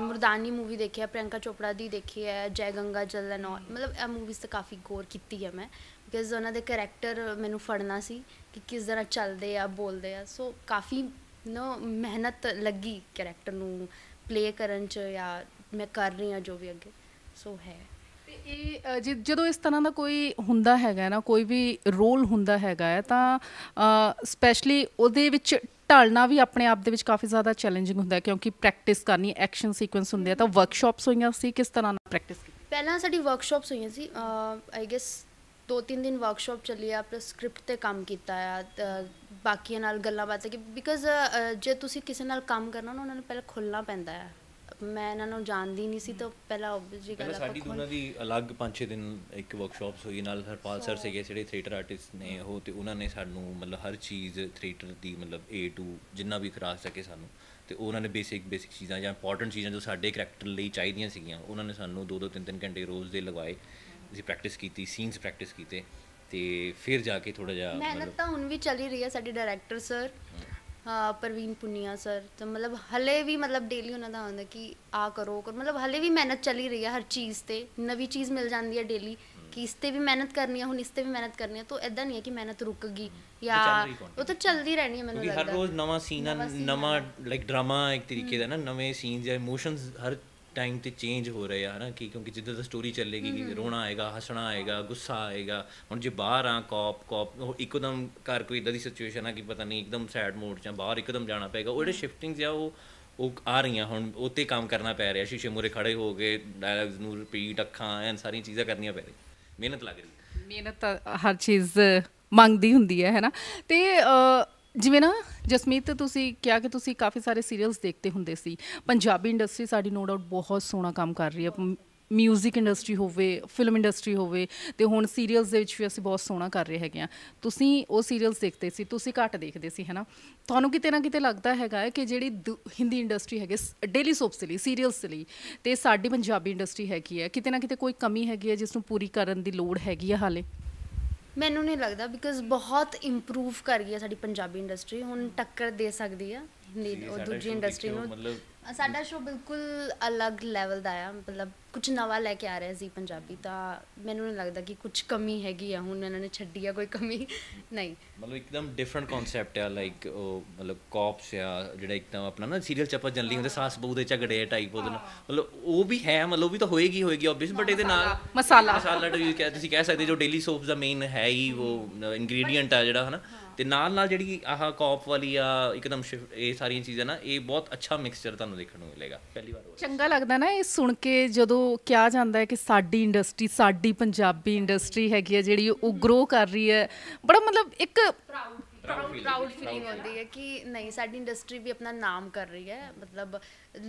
ਮਰਦਾਨੀ ਮੂਵੀ ਦੇਖਿਆ ਪ੍ਰਿਯੰਕਾ ਚੋਪੜਾ ਦੀ ਦੇਖੀ ਹੈ ਜੈ ਗੰਗਾ ਜਲ ਐਂਡ ਮਤਲਬ ਇਹ ਮੂਵੀਜ਼ ਤਾਂ ਕਾਫੀ ਗੌਰ ਕੀਤੀ ਹੈ ਮੈਂ ਬਿਕਾਜ਼ ਉਹਨਾਂ ਦੇ ਕੈਰੈਕਟਰ ਮੈਨੂੰ ਫੜਨਾ ਸੀ ਕਿ ਕਿਸ ਤਰ੍ਹਾਂ ਚੱਲਦੇ ਆ ਬੋਲਦੇ ਆ ਸੋ ਕਾਫੀ ਨੋ ਮਿਹਨਤ ਲੱਗੀ ਕੈਰੈਕਟਰ ਨੂੰ ਪਲੇ ਕਰਨ ਚ ਜਾਂ ਮੈਂ ਕਰ ਰਹੀ ਹਾਂ ਜੋ ਵੀ ਅੱਗੇ ਸੋ ਹੈ ਇਹ ਜਦੋਂ ਇਸ ਤਰ੍ਹਾਂ ਦਾ ਕੋਈ ਹੁੰਦਾ ਹੈਗਾ ਨਾ ਕੋਈ ਵੀ ਰੋਲ ਹੁੰਦਾ ਹੈਗਾ ਹੈ ਤਾਂ ਸਪੈਸ਼ਲੀ ਉਹਦੇ ਵਿੱਚ ਢਾਲਣਾ ਵੀ ਆਪਣੇ ਆਪ ਦੇ ਵਿੱਚ ਕਾਫੀ ਜ਼ਿਆਦਾ ਚੈਲੰਜਿੰਗ ਹੁੰਦਾ ਕਿਉਂਕਿ ਪ੍ਰੈਕਟਿਸ ਕਰਨੀ ਐਕਸ਼ਨ ਸੀਕੁਐਂਸ ਹੁੰਦੇ ਆ ਤਾਂ ਵਰਕਸ਼ਾਪਸ ਹੋਈਆਂ ਸੀ ਕਿਸ ਤਰ੍ਹਾਂ ਨਾਲ ਪ੍ਰੈਕਟਿਸ ਕੀਤੀ ਪਹਿਲਾਂ ਸਾਡੀ ਵਰਕਸ਼ਾਪਸ ਹੋਈਆਂ ਸੀ ਆਈ ਗੈਸ ਦੋ ਤਿੰਨ ਦਿਨ ਵਰਕਸ਼ਾਪ ਚੱਲੀ ਆ ਪਲਸ ਸਕ੍ਰਿਪਟ ਤੇ ਕੰਮ ਕੀਤਾ ਆ ਬਾਕੀਆਂ ਨਾਲ ਗੱਲਾਂ ਬਾਤਾਂ ਕਿ ਬਿਕਾਜ਼ ਜੇ ਤੁਸੀਂ ਕਿਸੇ ਨਾਲ ਕੰਮ ਕਰਨਾ ਉਹਨਾਂ ਨੂੰ ਪਹਿਲਾਂ ਖੁੱਲਣਾ ਪੈਂਦਾ ਆ ਮੈਂ ਇਹਨਾਂ ਨੂੰ ਜਾਣਦੀ ਨਹੀਂ ਸੀ ਤਾਂ ਪਹਿਲਾਂ ਆਬਵੀਅਸਲੀ ਗੱਲ ਆਪਾਂ ਸਾਡੀ ਦੋਨਾਂ ਦੀ ਅਲੱਗ 5-6 ਦਿਨ ਇੱਕ ਵਰਕਸ਼ਾਪਸ ਹੋਈ ਨਾਲ ਹਰਪਾਲ ਸਰ ਸੀਗੇ ਜਿਹੜੇ ਥੀਏਟਰ ਆਰਟਿਸਟ ਨੇ ਉਹ ਤੇ ਉਹਨਾਂ ਨੇ ਸਾਨੂੰ ਮਤਲਬ ਹਰ ਚੀਜ਼ ਥੀਏਟਰ ਦੀ ਮਤਲਬ A to ਜਿੰਨਾ ਵੀ ਖਰਾਸ ਸਕੇ ਸਾਨੂੰ ਤੇ ਉਹਨਾਂ ਨੇ ਬੇਸਿਕ ਬੇਸਿਕ ਚੀਜ਼ਾਂ ਜਾਂ ਇੰਪੋਰਟੈਂਟ ਚੀਜ਼ਾਂ ਜੋ ਸਾਡੇ ਕੈਰੈਕਟਰ ਲਈ ਚਾਹੀਦੀਆਂ ਸੀਗੀਆਂ ਉਹਨਾਂ ਨੇ ਸਾਨੂੰ 2-2 3-3 ਘੰਟੇ ਰੋਜ਼ ਦੇ ਲਗਾਏ ਅਸੀਂ ਪ੍ਰੈਕਟਿਸ ਕੀਤੀ ਸੀਨਸ ਪ੍ਰੈਕਟਿਸ ਕੀਤੇ ਤੇ ਫਿਰ ਜਾ ਕੇ ਥੋੜਾ ਜਿਹਾ ਮਿਹਨਤ ਤਾਂ ਹੁਣ ਵੀ ਚੱਲ ਹੀ ਰਹੀ ਹੈ ਸਾਡੇ ਡਾਇਰੈਕਟਰ ਸਰ ਹਾਂ ਪ੍ਰਵੀਨ ਪੁੰਨੀਆ ਸਰ ਤਾਂ ਮਤਲਬ ਹਲੇ ਵੀ ਮਤਲਬ ਡੇਲੀ ਉਹਨਾਂ ਦਾ ਹੁੰਦਾ ਕਿ ਆ ਕਰੋ ਕਰ ਮਤਲਬ ਹਲੇ ਵੀ ਮਿਹਨਤ ਚੱਲੀ ਰਹੀ ਹੈ ਹਰ ਚੀਜ਼ ਤੇ ਨਵੀਂ ਚੀਜ਼ ਮਿਲ ਜਾਂਦੀ ਹੈ ਡੇਲੀ ਕਿ ਇਸ ਤੇ ਵੀ ਮਿਹਨਤ ਕਰਨੀ ਹੈ ਹੁਣ ਇਸ ਤੇ ਵੀ ਮਿਹਨਤ ਕਰਨੀ ਹੈ ਤਾਂ ਐਦਾਂ ਨਹੀਂ ਹੈ ਕਿ ਮਿਹਨਤ ਰੁਕ ਗਈ ਜਾਂ ਉਹ ਤਾਂ ਚੱਲਦੀ ਰਹਿਣੀ ਹੈ ਮੈਨੂੰ ਲੱਗਦਾ ਹਰ ਰੋਜ਼ ਨਵਾਂ ਸੀਨ ਨਵਾਂ ਲਾਈਕ ਡਰਾਮਾ ਇੱਕ ਤਰੀਕੇ ਦਾ ਨਾ ਨਵੇਂ ਸੀਨਸ ਜਾਂ ਇਮੋਸ਼ਨਸ ਹਰ ਟਾਈਮ ਤੇ ਚੇਂਜ ਹੋ ਰਿਹਾ ਹੈ ਨਾ ਕਿ ਕਿਉਂਕਿ ਜਿੱਦਾਂ ਦਾ ਸਟੋਰੀ ਚੱਲੇਗੀ ਕਿ ਰੋਣਾ ਆਏਗਾ ਹੱਸਣਾ ਆਏਗਾ ਗੁੱਸਾ ਆਏਗਾ ਹੁਣ ਜੇ ਬਾਹਰ ਆ ਕਾਪ ਕਾਪ ਉਹ ਇੱਕਦਮ ਕਰ ਕੋਈ ਇਦਾਂ ਦੀ ਸਿਚੁਏਸ਼ਨ ਆ ਕਿ ਪਤਾ ਨਹੀਂ ਇੱਕਦਮ ਸੈਡ ਮੂਡ ਚ ਬਾਹਰ ਇੱਕਦਮ ਜਾਣਾ ਪਏਗਾ ਉਹ ਜਿਹੜੇ ਸ਼ਿਫਟਿੰਗਸ ਆ ਉਹ ਉਹ ਆ ਰਹੀਆਂ ਹੁਣ ਉੱਤੇ ਕੰਮ ਕਰਨਾ ਪੈ ਰਿਹਾ ਸ਼ੀਸ਼ੇ ਮੂਰੇ ਖੜੇ ਹੋ ਗਏ ਡਾਇਲੌਗਸ ਨੂੰ ਰਿਪੀਟ ਅੱਖਾਂ ਐਨ ਸਾਰੀਆਂ ਚੀਜ਼ਾਂ ਕਰਨੀਆਂ ਪੈ ਰਹੀਆਂ ਮਿਹਨਤ ਲੱਗ ਰਹੀ ਮਿਹਨਤ ਹਰ ਚੀਜ਼ ਮੰਗਦੀ ਹੁੰਦੀ ਹੈ ਹੈਨਾ ਤੇ ਜਿਵੇਂ ਨਾ ਜਸਮੀਤ ਤੁਸੀਂ ਕਿਹਾ ਕਿ ਤੁਸੀਂ ਕਾਫੀ ਸਾਰੇ ਸੀਰੀਅਲਸ ਦੇਖਦੇ ਹੁੰਦੇ ਸੀ ਪੰਜਾਬੀ ਇੰਡਸਟਰੀ ਸਾਡੀ ਨੋ ਡਾਊਟ ਬਹੁਤ ਸੋਹਣਾ ਕੰਮ ਕਰ ਰਹੀ ਹੈ ਮਿਊਜ਼ਿਕ ਇੰਡਸਟਰੀ ਹੋਵੇ ਫਿਲਮ ਇੰਡਸਟਰੀ ਹੋਵੇ ਤੇ ਹੁਣ ਸੀਰੀਅਲਸ ਦੇ ਵਿੱਚ ਵੀ ਅਸੀਂ ਬਹੁਤ ਸੋਹਣਾ ਕਰ ਰਹੇ ਹੈਗੇ ਆ ਤੁਸੀਂ ਉਹ ਸੀਰੀਅਲਸ ਦੇਖਦੇ ਸੀ ਤੁਸੀਂ ਘੱਟ ਦੇਖਦੇ ਸੀ ਹੈਨਾ ਤੁਹਾਨੂੰ ਕਿਤੇ ਨਾ ਕਿਤੇ ਲੱਗਦਾ ਹੈਗਾ ਕਿ ਜਿਹੜੀ ਹਿੰਦੀ ਇੰਡਸਟਰੀ ਹੈਗੇ ਡੇਲੀ ਸੋਪਸ ਲਈ ਸੀਰੀਅਲਸ ਲਈ ਤੇ ਸਾਡੀ ਪੰਜਾਬੀ ਇੰਡਸਟਰੀ ਹੈਗੀ ਹੈ ਕਿਤੇ ਨਾ ਕਿਤੇ ਕੋਈ ਕਮੀ ਹੈਗੀ ਹੈ ਜਿਸ ਨੂੰ ਪੂਰੀ ਕਰਨ ਦੀ ਲੋੜ ਹੈਗੀ ਹੈ ਹਾਲੇ ਮੈਨੂੰ ਨਹੀਂ ਲੱਗਦਾ ਬਿਕਾਜ਼ ਬਹੁਤ ਇੰਪਰੂਵ ਕਰ ਗਈ ਹੈ ਸਾਡੀ ਪੰਜਾਬੀ ਇੰਡਸਟਰੀ ਹੁਣ ਟੱਕਰ ਦੇ ਸਕਦੀ ਆ ਨਹੀਂ ਉਹ ਦੂਜੀ ਇੰਡਸਟਰੀ ਨੂੰ ਮਤਲਬ ਸਾਡਾ ਸ਼ੋਅ ਬਿਲਕੁਲ ਅਲੱਗ ਲੈਵਲ ਦਾ ਆ ਮਤਲਬ ਕੁਝ ਨਵਾਂ ਲੈ ਕੇ ਆ ਰਹੇ ਸੀ ਪੰਜਾਬੀ ਤਾਂ ਮੈਨੂੰ ਨਹੀਂ ਲੱਗਦਾ ਕਿ ਕੁਝ ਕਮੀ ਹੈਗੀ ਆ ਹੁਣ ਇਹਨਾਂ ਨੇ ਛੱਡੀ ਆ ਕੋਈ ਕਮੀ ਨਹੀਂ ਮਤਲਬ ਇੱਕਦਮ ਡਿਫਰੈਂਟ ਕਨਸੈਪਟ ਆ ਲਾਈਕ ਉਹ ਮਤਲਬ ਕੌਪਸ ਆ ਜਿਹੜਾ ਇੱਕਦਮ ਆਪਣਾ ਨਾ ਸੀਰੀਅਲ ਚ ਆਪਾਂ ਜਨਲੀ ਹੁੰਦੇ ਸਾਸ ਬਹੂ ਦੇ ਝਗੜੇ ਟਾਈਪ ਉਹਦੇ ਨਾਲ ਮਤਲਬ ਉਹ ਵੀ ਹੈ ਮਤਲਬ ਉਹ ਵੀ ਤਾਂ ਹੋਏਗੀ ਹੋਏਗੀ ਆਬਵੀਅਸ ਬਟ ਇਹਦੇ ਨਾਲ ਮਸਾਲਾ ਮਸਾਲਾ ਤੁਸੀਂ ਕਹਿ ਸਕਦੇ ਜੋ ਡੇਲੀ ਸੋਪਸ ਦਾ ਮੇਨ ਹੈ ਹੀ ਉਹ ਇਨਗਰੀਡੀਐਂਟ ਆ ਜਿਹੜਾ ਹਨਾ ਤੇ ਨਾਲ ਨਾਲ ਜਿਹੜੀ ਆਹ ਕੌਪ ਵਾਲੀ ਆ ਇੱਕਦਮ ਇਹ ਸਾਰੀਆਂ ਚੀਜ਼ਾਂ ਨਾ ਇਹ ਬਹੁਤ ਅੱਛਾ ਮਿਕਸਚਰ ਤੁਹਾਨੂੰ ਦੇਖਣ ਨੂੰ ਮਿਲੇਗਾ ਪਹਿਲੀ ਵਾਰ ਚੰਗਾ ਲੱਗਦਾ ਨਾ ਇਹ ਸੁਣ ਕੇ ਜਦੋਂ ਕਿਹਾ ਜਾਂਦਾ ਹੈ ਕਿ ਸਾਡੀ ਇੰਡਸਟਰੀ ਸਾਡੀ ਪੰਜਾਬੀ ਇੰਡਸਟਰੀ ਹੈਗੀ ਆ ਜਿਹੜੀ ਉਹ ਗਰੋ ਕਰ ਰਹੀ ਹੈ ਬੜਾ ਮਤਲਬ ਇੱਕ ਪ੍ਰਾਊਡ ਫੀਲਿੰਗ ਹੁੰਦੀ ਹੈ ਕਿ ਨਹੀਂ ਸਾਡੀ ਇੰਡਸਟਰੀ ਵੀ ਆਪਣਾ ਨਾਮ ਕਰ ਰਹੀ ਹੈ ਮਤਲਬ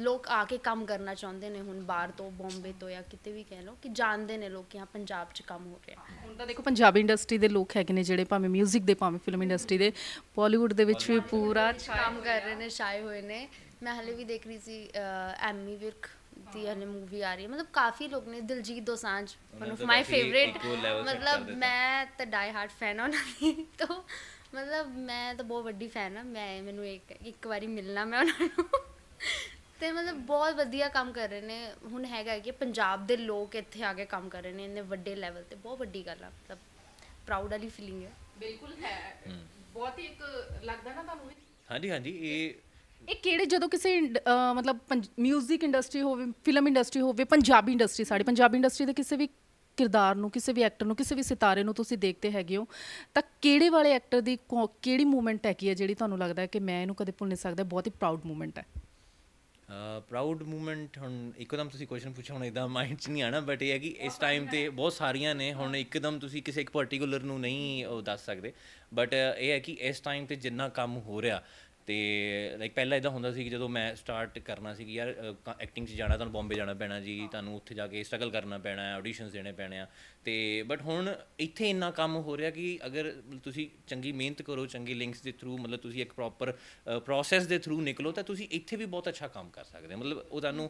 ਲੋਕ ਆ ਕੇ ਕੰਮ ਕਰਨਾ ਚਾਹੁੰਦੇ ਨੇ ਹੁਣ ਬਾਹਰ ਤੋਂ ਬੰਬੇ ਤੋਂ ਜਾਂ ਕਿਤੇ ਵੀ ਕਹਿ ਲਓ ਕਿ ਜਾਣਦੇ ਨੇ ਲੋਕ ਕਿ ਹਾਂ ਪੰਜਾਬ 'ਚ ਕੰਮ ਹੋ ਰਿਹਾ ਹੁਣ ਤਾਂ ਦੇਖੋ ਪੰਜਾਬੀ ਇੰਡਸਟਰੀ ਦੇ ਲੋਕ ਹੈਗੇ ਨੇ ਜਿਹੜੇ ਭਾਵੇਂ 뮤직 ਦੇ ਭਾਵੇਂ ਫਿਲਮ ਇੰਡਸਟਰੀ ਦੇ ਬਾਲੀਵੁੱਡ ਦੇ ਵਿੱਚ ਵੀ ਪੂਰਾ ਕੰਮ ਕਰ ਰਹੇ ਨੇ ਛਾਏ ਹੋਏ ਨੇ ਮੈਂ ਹਲੇ ਵੀ ਦੇਖ ਰਹੀ ਸੀ ਐਮੀ ਵਿਰਕ ਦੀ ਹਲੇ ਮੂਵੀ ਆ ਰਹੀ ਹੈ ਮਤਲਬ ਕਾਫੀ ਲੋਕ ਨੇ Diljit Dosanjh one of my favourite ਮਤਲਬ ਮੈਂ ਤਾਂ ਡਾਈ ਹਾਰਡ ਫੈਨ ਹਾਂ ਉਹਨਾਂ ਦੀ ਤੋਂ ਮਤਲਬ ਮੈਂ ਤਾਂ ਬਹੁਤ ਵੱਡੀ ਫੈਨ ਆ ਮੈਂ ਮੈਨੂੰ ਇੱਕ ਇੱਕ ਵਾਰੀ ਮਿਲਣਾ ਮੈਂ ਉਹਨਾਂ ਨੂੰ ਤੇ ਮਤਲਬ ਬਹੁਤ ਵਧੀਆ ਕੰਮ ਕਰ ਰਹੇ ਨੇ ਹੁਣ ਹੈਗਾ ਕਿ ਪੰਜਾਬ ਦੇ ਲੋਕ ਇੱਥੇ ਆ ਕੇ ਕੰਮ ਕਰ ਰਹੇ ਨੇ ਇੰਨੇ ਵੱਡੇ ਲੈਵਲ ਤੇ ਬਹੁਤ ਵੱਡੀ ਗੱਲ ਆ ਮਤਲਬ ਪ੍ਰਾਊਡ ਵਾਲੀ ਫੀਲਿੰਗ ਹੈ ਬਿਲਕੁਲ ਹੈ ਬਹੁਤ ਹੀ ਇੱਕ ਲੱਗਦਾ ਨਾ ਤੁਹਾਨੂੰ ਹਾਂਜੀ ਹਾਂਜੀ ਇਹ ਇਹ ਕਿਹੜੇ ਜਦੋਂ ਕਿਸੇ ਮਤਲਬ 뮤직 ਇੰਡਸਟਰੀ ਹੋਵੇ ਫਿਲਮ ਇੰਡਸਟਰੀ ਹੋਵੇ ਪੰਜਾਬੀ ਇੰਡਸਟਰੀ ਸਾਡੀ ਪੰਜਾਬੀ ਇੰਡਸਟਰੀ ਦੇ ਕਿਸੇ ਵੀ ਕਿਰਦਾਰ ਨੂੰ ਕਿਸੇ ਵੀ ਐਕਟਰ ਨੂੰ ਕਿਸੇ ਵੀ ਸਿਤਾਰੇ ਨੂੰ ਤੁਸੀਂ ਦੇਖਦੇ ਹੈਗੇ ਹੋ ਤਾਂ ਕਿਹੜੇ ਵਾਲੇ ਐਕਟਰ ਦੀ ਕਿਹੜੀ ਮੂਵਮੈਂਟ ਕੀ ਹੈ ਜਿਹੜੀ ਤੁਹਾਨੂੰ ਲੱਗਦਾ ਹੈ ਕਿ ਮੈਂ ਇਹਨੂੰ ਕਦੇ ਭੁੱਲ ਨਹੀਂ ਸਕਦਾ ਬਹੁਤ ਹੀ ਪ੍ਰਾਊਡ ਮੂਵਮੈਂਟ ਹੈ ਪ੍ਰਾਊਡ ਮੂਮੈਂਟ ਹੁਣ ਇੱਕਦਮ ਤੁਸੀਂ ਕੁਐਸਚਨ ਪੁੱਛਿਆ ਹੁਣ ਇਦਾਂ ਮਾਈਂਡ 'ਚ ਨਹੀਂ ਆਣਾ ਬਟ ਇਹ ਹੈ ਕਿ ਇਸ ਟਾਈਮ ਤੇ ਬਹੁਤ ਸਾਰੀਆਂ ਨੇ ਹੁਣ ਇੱਕਦਮ ਤੁਸੀਂ ਕਿਸੇ ਇੱਕ ਪਾਰਟਿਕੂਲਰ ਨੂੰ ਨਹੀਂ ਦੱਸ ਸਕਦੇ ਬਟ ਇਹ ਹੈ ਕਿ ਇਸ ਟਾਈਮ ਤੇ ਜਿੰਨਾ ਕੰਮ ਹੋ ਰਿਹਾ ਤੇ ਲਾਈਕ ਪਹਿਲਾਂ ਇਦਾਂ ਹੁੰਦਾ ਸੀ ਕਿ ਜਦੋਂ ਮੈਂ ਸਟਾਰਟ ਕਰਨਾ ਸੀ ਕਿ ਯਾਰ ਐਕਟਿੰਗ 'ਚ ਜਾਣਾ ਤੁਹਾਨੂੰ ਬੰਬੇ ਜਾਣਾ ਪੈਣਾ ਜੀ ਤੁਹਾਨੂੰ ਉੱਥੇ ਜਾ ਕੇ ਸਟਰਗਲ ਕਰਨਾ ਪੈਣਾ ਹੈ ਆਡੀਸ਼ਨਸ ਦੇਣੇ ਪੈਣੇ ਆ ਤੇ ਬਟ ਹੁਣ ਇੱਥੇ ਇੰਨਾ ਕੰਮ ਹੋ ਰਿਹਾ ਕਿ ਅਗਰ ਤੁਸੀਂ ਚੰਗੀ ਮਿਹਨਤ ਕਰੋ ਚੰਗੀ ਲਿੰਕਸ ਦੇ ਥਰੂ ਮਤਲਬ ਤੁਸੀਂ ਇੱਕ ਪ੍ਰੋਪਰ ਪ੍ਰੋਸੈਸ ਦੇ ਥਰੂ ਨਿਕਲੋ ਤਾਂ ਤੁਸੀਂ ਇੱਥੇ ਵੀ ਬਹੁਤ ਅੱਛਾ ਕੰਮ ਕਰ ਸਕਦੇ ਹੋ ਮਤਲਬ ਉਹ ਤੁਹਾਨੂੰ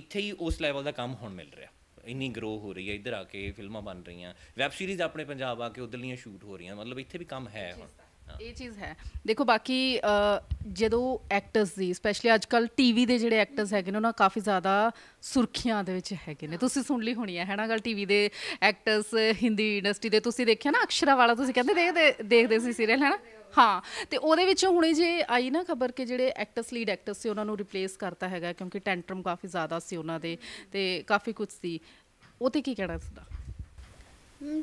ਇੱਥੇ ਹੀ ਉਸ ਲੈਵਲ ਦਾ ਕੰਮ ਹੁਣ ਮਿਲ ਰਿਹਾ ਇੰਨੀ ਗਰੋ ਹੋ ਰਹੀ ਹੈ ਇੱਧਰ ਆ ਕੇ ਫਿਲਮਾਂ ਬਣ ਰਹੀਆਂ ਵੈਬ ਸੀਰੀਜ਼ ਆਪਣੇ ਪੰਜਾਬ ਆ ਕੇ ਉਧਰਲੀਆਂ ਸ਼ੂਟ ਹੋ ਰਹੀਆਂ ਮਤਲਬ ਇੱਥੇ ਵੀ ਕੰਮ ਹੈ ਹੁਣ ਇਹ ਚੀਜ਼ ਹੈ ਦੇਖੋ ਬਾਕੀ ਜਦੋਂ ਐਕਟਰਸ ਦੀ ਸਪੈਸ਼ਲੀ ਅੱਜ ਕੱਲ ਟੀਵੀ ਦੇ ਜਿਹੜੇ ਐਕਟਰਸ ਹੈਗੇ ਨੇ ਉਹਨਾਂ ਕਾਫੀ ਜ਼ਿਆਦਾ ਸੁਰਖੀਆਂ ਦੇ ਵਿੱਚ ਹੈਗੇ ਨੇ ਤੁਸੀਂ ਸੁਣ ਲਈ ਹੋਣੀ ਹੈ ਹੈਨਾ ਗੱਲ ਟੀਵੀ ਦੇ ਐਕਟਰਸ ਹਿੰਦੀ ਇੰਡਸਟਰੀ ਦੇ ਤੁਸੀਂ ਦੇਖਿਆ ਨਾ ਅਕਸ਼ਰਾ ਵਾਲਾ ਤੁਸੀਂ ਕਹਿੰਦੇ ਦੇਖਦੇ ਦੇਖਦੇ ਸੀ ਸੀਰੀਅਲ ਹੈਨਾ ਹਾਂ ਤੇ ਉਹਦੇ ਵਿੱਚ ਹੁਣੇ ਜੇ ਆਈ ਨਾ ਖਬਰ ਕਿ ਜਿਹੜੇ ਐਕਟਰਸ ਲੀਡ ਐਕਟਰਸ ਸੀ ਉਹਨਾਂ ਨੂੰ ਰਿਪਲੇਸ ਕਰਤਾ ਹੈਗਾ ਕਿਉਂਕਿ ਟੈਂਟਰਮ ਕਾਫੀ ਜ਼ਿਆਦਾ ਸੀ ਉਹਨਾਂ ਦੇ ਤੇ ਕਾਫੀ ਕੁਝ ਸੀ ਉਹ ਤੇ ਕੀ ਕਹਿਣਾ ਸਦਾ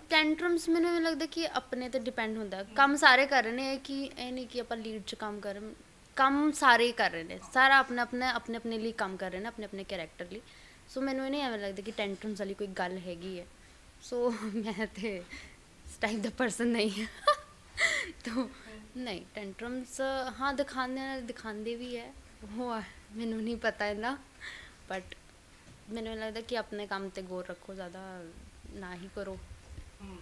ਟੈਂਟਰਮਸ ਮੈਨੂੰ ਐਵੇਂ ਲੱਗਦਾ ਕਿ ਆਪਣੇ ਤੇ ਡਿਪੈਂਡ ਹੁੰਦਾ ਕੰਮ ਸਾਰੇ ਕਰ ਰਹੇ ਨੇ ਕਿ ਇਹ ਨਹੀਂ ਕਿ ਆਪਾਂ ਲੀਡ 'ਚ ਕੰਮ ਕਰ ਕੰਮ ਸਾਰੇ ਹੀ ਕਰ ਰਹੇ ਨੇ ਸਾਰਾ ਆਪਣਾ ਆਪਣਾ ਆਪਣੇ ਆਪਣੇ ਲਈ ਕੰਮ ਕਰ ਰਹੇ ਨੇ ਆਪਣੇ ਆਪਣੇ ਕੈਰੈਕਟਰ ਲਈ ਸੋ ਮੈਨੂੰ ਇਹ ਨਹੀਂ ਐਵੇਂ ਲੱਗਦਾ ਕਿ ਟੈਂਟਰਮਸ ਵਾਲੀ ਕੋਈ ਗੱਲ ਹੈਗੀ ਹੈ ਸੋ ਮੈਂ ਤੇ ਇਸ ਟਾਈਪ ਦਾ ਪਰਸਨ ਨਹੀਂ ਹਾਂ ਤੋ ਨਹੀਂ ਟੈਂਟਰਮਸ ਹਾਂ ਦਿਖਾਉਂਦੇ ਨੇ ਦਿਖਾਉਂਦੇ ਵੀ ਹੈ ਉਹ ਮੈਨੂੰ ਨਹੀਂ ਪਤਾ ਇਹਦਾ ਬਟ ਮੈਨੂੰ ਲੱਗਦਾ ਕਿ ਆਪਣੇ ਕੰਮ ਤੇ ਗੌਰ ਰੱਖੋ ਜ਼ਿਆਦਾ ਨਾ ਹੀ ਕਰੋ ਹਮ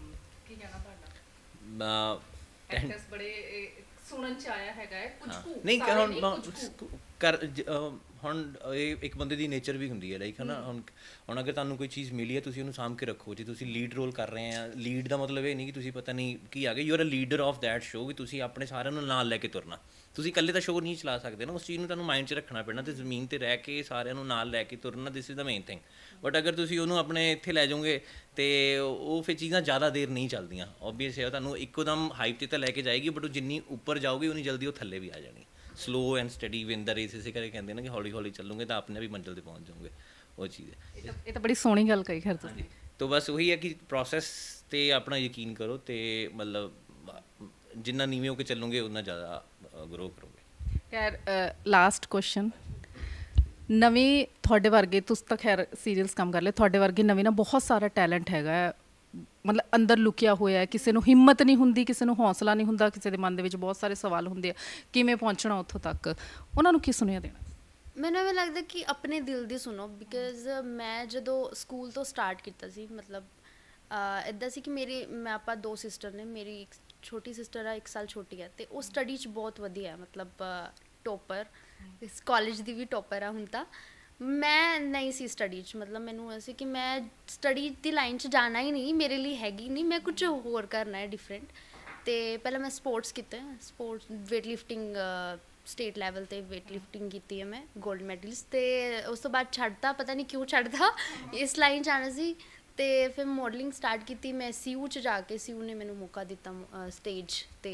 ਕੀ ਕਹਿਣਾ ਤੁਹਾਡਾ ਅਹ, ਐਕਟਰਸ ਬੜੇ ਸੁਣਨ ਚ ਆਇਆ ਹੈਗਾ ਹੈ ਕੁਝ ਕੁ ਨਹੀਂ ਹੁਣ ਕਰ ਹੁਣ ਇਹ ਇੱਕ ਬੰਦੇ ਦੀ ਨੇਚਰ ਵੀ ਹੁੰਦੀ ਹੈ ਲਾਈਕ ਹਨਾ ਹੁਣ ਹੁਣ ਅਗਰ ਤੁਹਾਨੂੰ ਕੋਈ ਚੀਜ਼ ਮਿਲੀ ਹੈ ਤੁਸੀਂ ਉਹਨੂੰ ਸਾਂਭ ਕੇ ਰੱਖੋ ਜੇ ਤੁਸੀਂ ਲੀਡ ਰੋਲ ਕਰ ਰਹੇ ਆ ਲੀਡ ਦਾ ਮਤਲਬ ਇਹ ਨਹੀਂ ਕਿ ਤੁਸੀਂ ਪਤਾ ਨਹੀਂ ਕੀ ਆ ਗਏ you are a leader of that show ਵੀ ਤੁਸੀਂ ਆਪਣੇ ਸਾਰਿਆਂ ਨੂੰ ਨਾਲ ਲੈ ਕੇ ਤੁਰਨਾ ਤੁਸੀਂ ਇਕੱਲੇ ਤਾਂ ਸ਼ੋਅ ਨਹੀਂ ਚਲਾ ਸਕਦੇ ਨਾ ਉਸ ਚੀਜ਼ ਨੂੰ ਤੁਹਾਨੂੰ ਮਾਈਂਡ 'ਚ ਰੱਖਣਾ ਪੈਣਾ ਤੇ ਜ਼ਮੀਨ ਤੇ ਰਹਿ ਕੇ ਸਾਰਿਆਂ ਨੂੰ ਨਾਲ ਲੈ ਕੇ ਤੁਰਨਾ this is the main thing but ਅਗਰ ਤੁਸੀਂ ਉਹਨੂੰ ਆਪਣੇ ਇੱਥੇ ਲੈ ਜਾਓਗੇ ਤੇ ਉਹ ਫਿਰ ਚੀਜ਼ਾਂ ਜ਼ਿਆਦਾ ਦੇਰ ਨਹੀਂ ਚੱਲਦੀਆਂ ਆਬਵੀਅਸ ਹੈ ਤੁਹਾਨੂੰ ਇੱਕੋ ਦਮ ਹਾਈਪ ਤੇ ਤਾਂ ਲੈ ਕੇ ਜਾਏਗੀ ਬਟ ਉਹ ਜਿੰਨੀ ਉੱਪਰ ਜਾਓਗੇ ਉਨੀ ਜਲਦੀ ਉਹ ਥੱਲੇ ਵੀ ਆ ਜਾਣੀ slow and steady win the race ਇਸੇ ਕਰਕੇ ਕਹਿੰਦੇ ਨੇ ਕਿ ਹੌਲੀ ਹੌਲੀ ਚੱਲੂਗੇ ਤਾਂ ਆਪਣੇ ਵੀ ਮੰਜ਼ਿਲ ਤੇ ਪਹੁੰਚ ਜਾਓਗੇ ਉਹ ਚੀਜ਼ ਹੈ ਇਹ ਤਾਂ ਬੜੀ ਸੋਹਣੀ ਗੱਲ ਕਹੀ ਖੈਰ ਤੁਸੀਂ ਤੋਂ ਬਸ ਉਹੀ ਹੈ ਕਿ ਪ੍ਰੋਸੈਸ ਤੇ ਆਪਣਾ ਯਕੀਨ ਕਰੋ ਤੇ ਮਤਲਬ ਜਿੰਨਾ ਨੀਵੇਂ ਹੋ ਕੇ ਚੱਲੋਗੇ ਉਨਾ ਜ਼ਿਆਦਾ ਗਰੋ ਕਰੋਗੇ ਖੈਰ ਲਾਸਟ ਕੁਐਸਚਨ ਨਵੇਂ ਤੁਹਾਡੇ ਵਰਗੇ ਤੁਸੀਂ ਤਾਂ ਖੈਰ ਸੀਰੀਅਲਸ ਕੰਮ ਕਰ ਲਏ ਤੁਹਾਡੇ ਵਰਗੇ ਨਵੇਂ ਨਾ ਬਹੁਤ ਸਾਰਾ ਟੈਲੈਂਟ ਹੈਗਾ ਮਤਲਬ ਅੰਦਰ ਲੁਕਿਆ ਹੋਇਆ ਹੈ ਕਿਸੇ ਨੂੰ ਹਿੰਮਤ ਨਹੀਂ ਹੁੰਦੀ ਕਿਸੇ ਨੂੰ ਹੌਸਲਾ ਨਹੀਂ ਹੁੰਦਾ ਕਿਸੇ ਦੇ ਮਨ ਦੇ ਵਿੱਚ ਬਹੁਤ ਸਾਰੇ ਸਵਾਲ ਹੁੰਦੇ ਆ ਕਿਵੇਂ ਪਹੁੰਚਣਾ ਉੱਥੋਂ ਤੱਕ ਉਹਨਾਂ ਨੂੰ ਕੀ ਸੁਨੇਹਾ ਦੇਣਾ ਮੈਨੂੰ ਵੀ ਲੱਗਦਾ ਕਿ ਆਪਣੇ ਦਿਲ ਦੀ ਸੁਣੋ ਬਿਕਾਜ਼ ਮੈਂ ਜਦੋਂ ਸਕੂਲ ਤੋਂ ਸਟਾਰਟ ਕੀਤਾ ਸੀ ਮਤਲਬ ਇਦਾਂ ਸੀ ਕਿ ਮੇਰੀ ਮੈਂ ਆਪਾਂ ਦੋ ਸਿਸਟਰ ਨੇ ਮੇਰੀ ਇੱਕ ਛੋਟੀ ਸਿਸਟਰ ਆ 1 ਸਾਲ ਛੋਟੀ ਹੈ ਤੇ ਉਹ ਸਟੱਡੀ 'ਚ ਬਹੁਤ ਵਧੀਆ ਹੈ ਮਤਲਬ ਟੋਪਰ ਇਸ ਕਾਲਜ ਦੀ ਵੀ ਟੋਪਰ ਆ ਹੁਣ ਤਾਂ ਮੈਂ ਨਹੀਂ ਸੀ ਸਟੱਡੀ 'ਚ ਮਤਲਬ ਮੈਨੂੰ ਐਸੀ ਕਿ ਮੈਂ ਸਟੱਡੀ ਦੀ ਲਾਈਨ 'ਚ ਜਾਣਾ ਹੀ ਨਹੀਂ ਮੇਰੇ ਲਈ ਹੈਗੀ ਨਹੀਂ ਮੈਂ ਕੁਝ ਹੋਰ ਕਰਨਾ ਹੈ ਡਿਫਰੈਂਟ ਤੇ ਪਹਿਲਾਂ ਮੈਂ ਸਪੋਰਟਸ ਕੀਤਾ sports weight lifting state level ਤੇ weight lifting ਕੀਤੀ ਹੈ ਮੈਂ 골ਡ ਮੈਡਲਸ ਤੇ ਉਸ ਤੋਂ ਬਾਅਦ ਛੱਡਦਾ ਪਤਾ ਨਹੀਂ ਕਿਉਂ ਛੱਡਦਾ ਇਸ ਲਾਈਨ 'ਚ ਸੀ ਤੇ ਫਿਰ ਮਾਡਲਿੰਗ ਸਟਾਰਟ ਕੀਤੀ ਮੈਂ ਸੀਯੂ 'ਚ ਜਾ ਕੇ ਸੀਯੂ ਨੇ ਮੈਨੂੰ ਮੌਕਾ ਦਿੱਤਾ ਸਟੇਜ ਤੇ